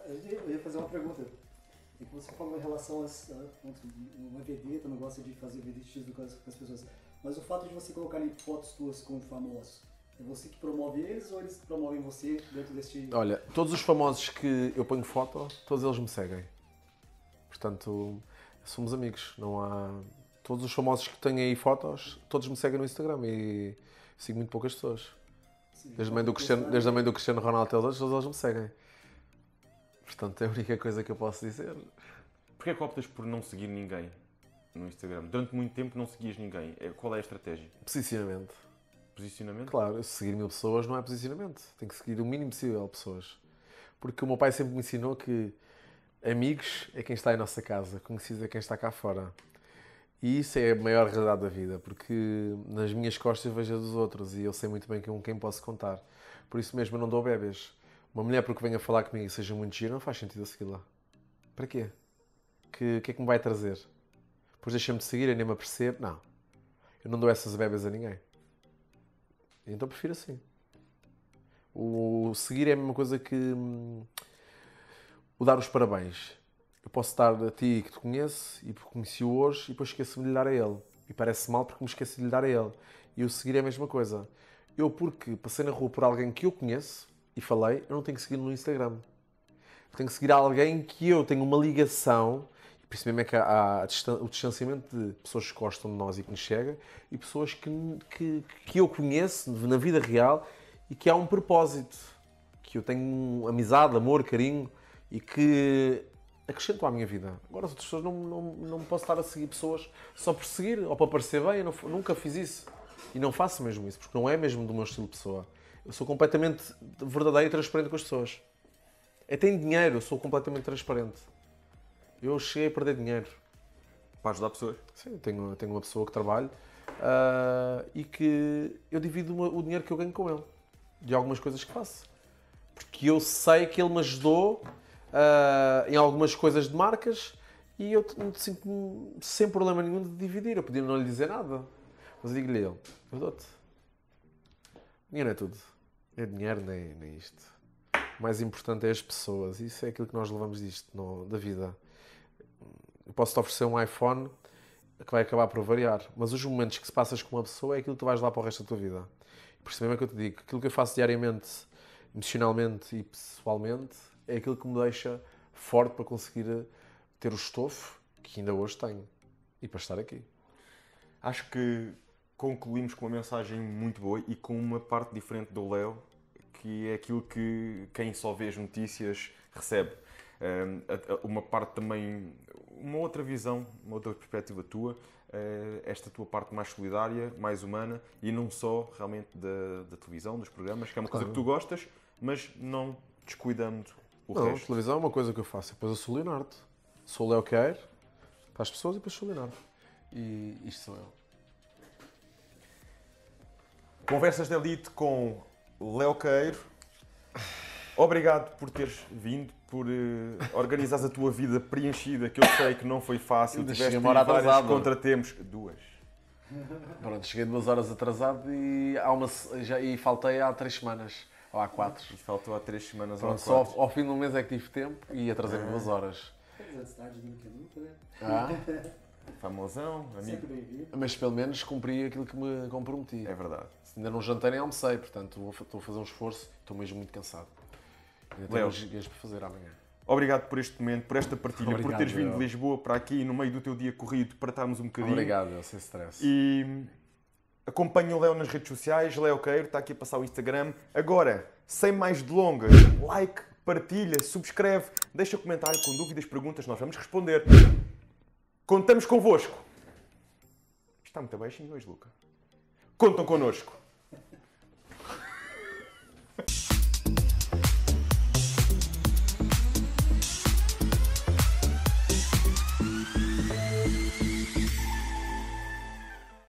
Eu ia fazer uma pergunta você falou em relação a, uma vedeta, não gosta de fazer vedetismo com, com as pessoas, mas o fato de você colocar ali fotos tuas com famosos, é você que promove eles ou eles promovem você dentro deste... Olha, todos os famosos que eu ponho foto, todos eles me seguem. Portanto, somos amigos, não há... Todos os famosos que têm aí fotos, todos me seguem no Instagram e sigo muito poucas pessoas. Sim, desde, a mãe do Cristiano, desde a mãe do Cristiano Ronaldo até hoje, todos eles me seguem. Portanto, é a única coisa que eu posso dizer. Porquê é que optas por não seguir ninguém no Instagram? Durante muito tempo não seguias ninguém. É, qual é a estratégia? Posicionamento. Posicionamento? Claro, seguir mil pessoas não é posicionamento. Tem que seguir o mínimo possível pessoas. Porque o meu pai sempre me ensinou que amigos é quem está em nossa casa, conhecidos é quem está cá fora. E isso é a maior realidade da vida, porque nas minhas costas vejo a dos outros e eu sei muito bem com quem posso contar. Por isso mesmo eu não dou bebês. Uma mulher porque venha falar comigo e seja muito gira, não faz sentido eu seguir lá. Para quê? O que, que é que me vai trazer? Pois deixa-me de seguir, e nem me apercebo. Não. Eu não dou essas bebes a ninguém. Então prefiro assim. O seguir é a mesma coisa que hum, o dar os parabéns. Eu posso dar a ti que te conheço e porque conheci-o hoje e depois esqueço-me de lhe dar a ele. E parece mal porque me esqueci de lhe dar a ele. E o seguir é a mesma coisa. Eu, porque passei na rua por alguém que eu conheço, e falei, eu não tenho que seguir no Instagram. Eu tenho que seguir alguém que eu tenho uma ligação, por isso mesmo é que há, o distanciamento de pessoas que gostam de nós e que nos chega e pessoas que, que, que eu conheço na vida real e que há um propósito, que eu tenho amizade, amor, carinho e que acrescentam à minha vida. Agora as outras pessoas não, não, não posso estar a seguir pessoas só por seguir ou para parecer bem, eu não, nunca fiz isso. E não faço mesmo isso, porque não é mesmo do meu estilo de pessoa. Eu sou completamente verdadeiro e transparente com as pessoas. Até em dinheiro, eu sou completamente transparente. Eu cheguei a perder dinheiro. Para ajudar pessoas? Sim, tenho, tenho uma pessoa que trabalho uh, ah, e que eu divido uma, o dinheiro que eu ganho com ele, de algumas coisas que faço. Porque eu sei que ele me ajudou uh, em algumas coisas de marcas e eu sinto sem problema nenhum de dividir. Eu podia não lhe dizer nada, mas digo-lhe ele: eu dou-te. Dinheiro é tudo é dinheiro nem, nem isto. O mais importante é as pessoas. Isso é aquilo que nós levamos disto no, da vida. Eu posso-te oferecer um iPhone que vai acabar por variar, mas os momentos que se passas com uma pessoa é aquilo que tu vais lá para o resto da tua vida. E por isso é que eu te digo, aquilo que eu faço diariamente, emocionalmente e pessoalmente, é aquilo que me deixa forte para conseguir ter o estofo que ainda hoje tenho e para estar aqui. Acho que concluímos com uma mensagem muito boa e com uma parte diferente do Léo, que é aquilo que quem só vê as notícias recebe. Uma parte também, uma outra visão, uma outra perspectiva tua, eh, esta tua parte mais solidária, mais humana e não só realmente da, da televisão, dos programas, que é uma claro. coisa que tu gostas, mas não descuidando o não, resto. televisão é uma coisa que eu faço, depois eu sou Leonardo. Sou Léo Queiro para as pessoas e depois sou Leonardo. E isto sou eu. Conversas de Elite com Léo Queiro. Obrigado por teres vindo, por uh, organizares a tua vida preenchida, que eu sei que não foi fácil. Tiveste horas atrasado. Duas. Pronto, cheguei duas horas atrasado e, há uma, já, e faltei há três semanas. Ou há quatro. Faltou há três semanas Pronto, ou há só quatro. Só ao, ao fim do mês é que tive tempo e atrasei ah. duas horas. Ansiedades né? Ah. Famosão, amigo. Mas pelo menos cumpri aquilo que me comprometi. É verdade ainda não jantei nem almocei, portanto vou, estou a fazer um esforço, estou mesmo muito cansado. Ainda tenho uns para fazer amanhã. Obrigado por este momento, por esta partilha, Obrigado, por teres vindo Leo. de Lisboa para aqui no meio do teu dia corrido para estarmos um bocadinho. Obrigado, Leo, sem stress. E acompanha o Léo nas redes sociais, Léo Queiro, está aqui a passar o Instagram. Agora, sem mais delongas, like, partilha, subscreve, deixa comentário com dúvidas, perguntas, nós vamos responder. Contamos convosco. Está muito baixinho hoje, Luca. Contam connosco.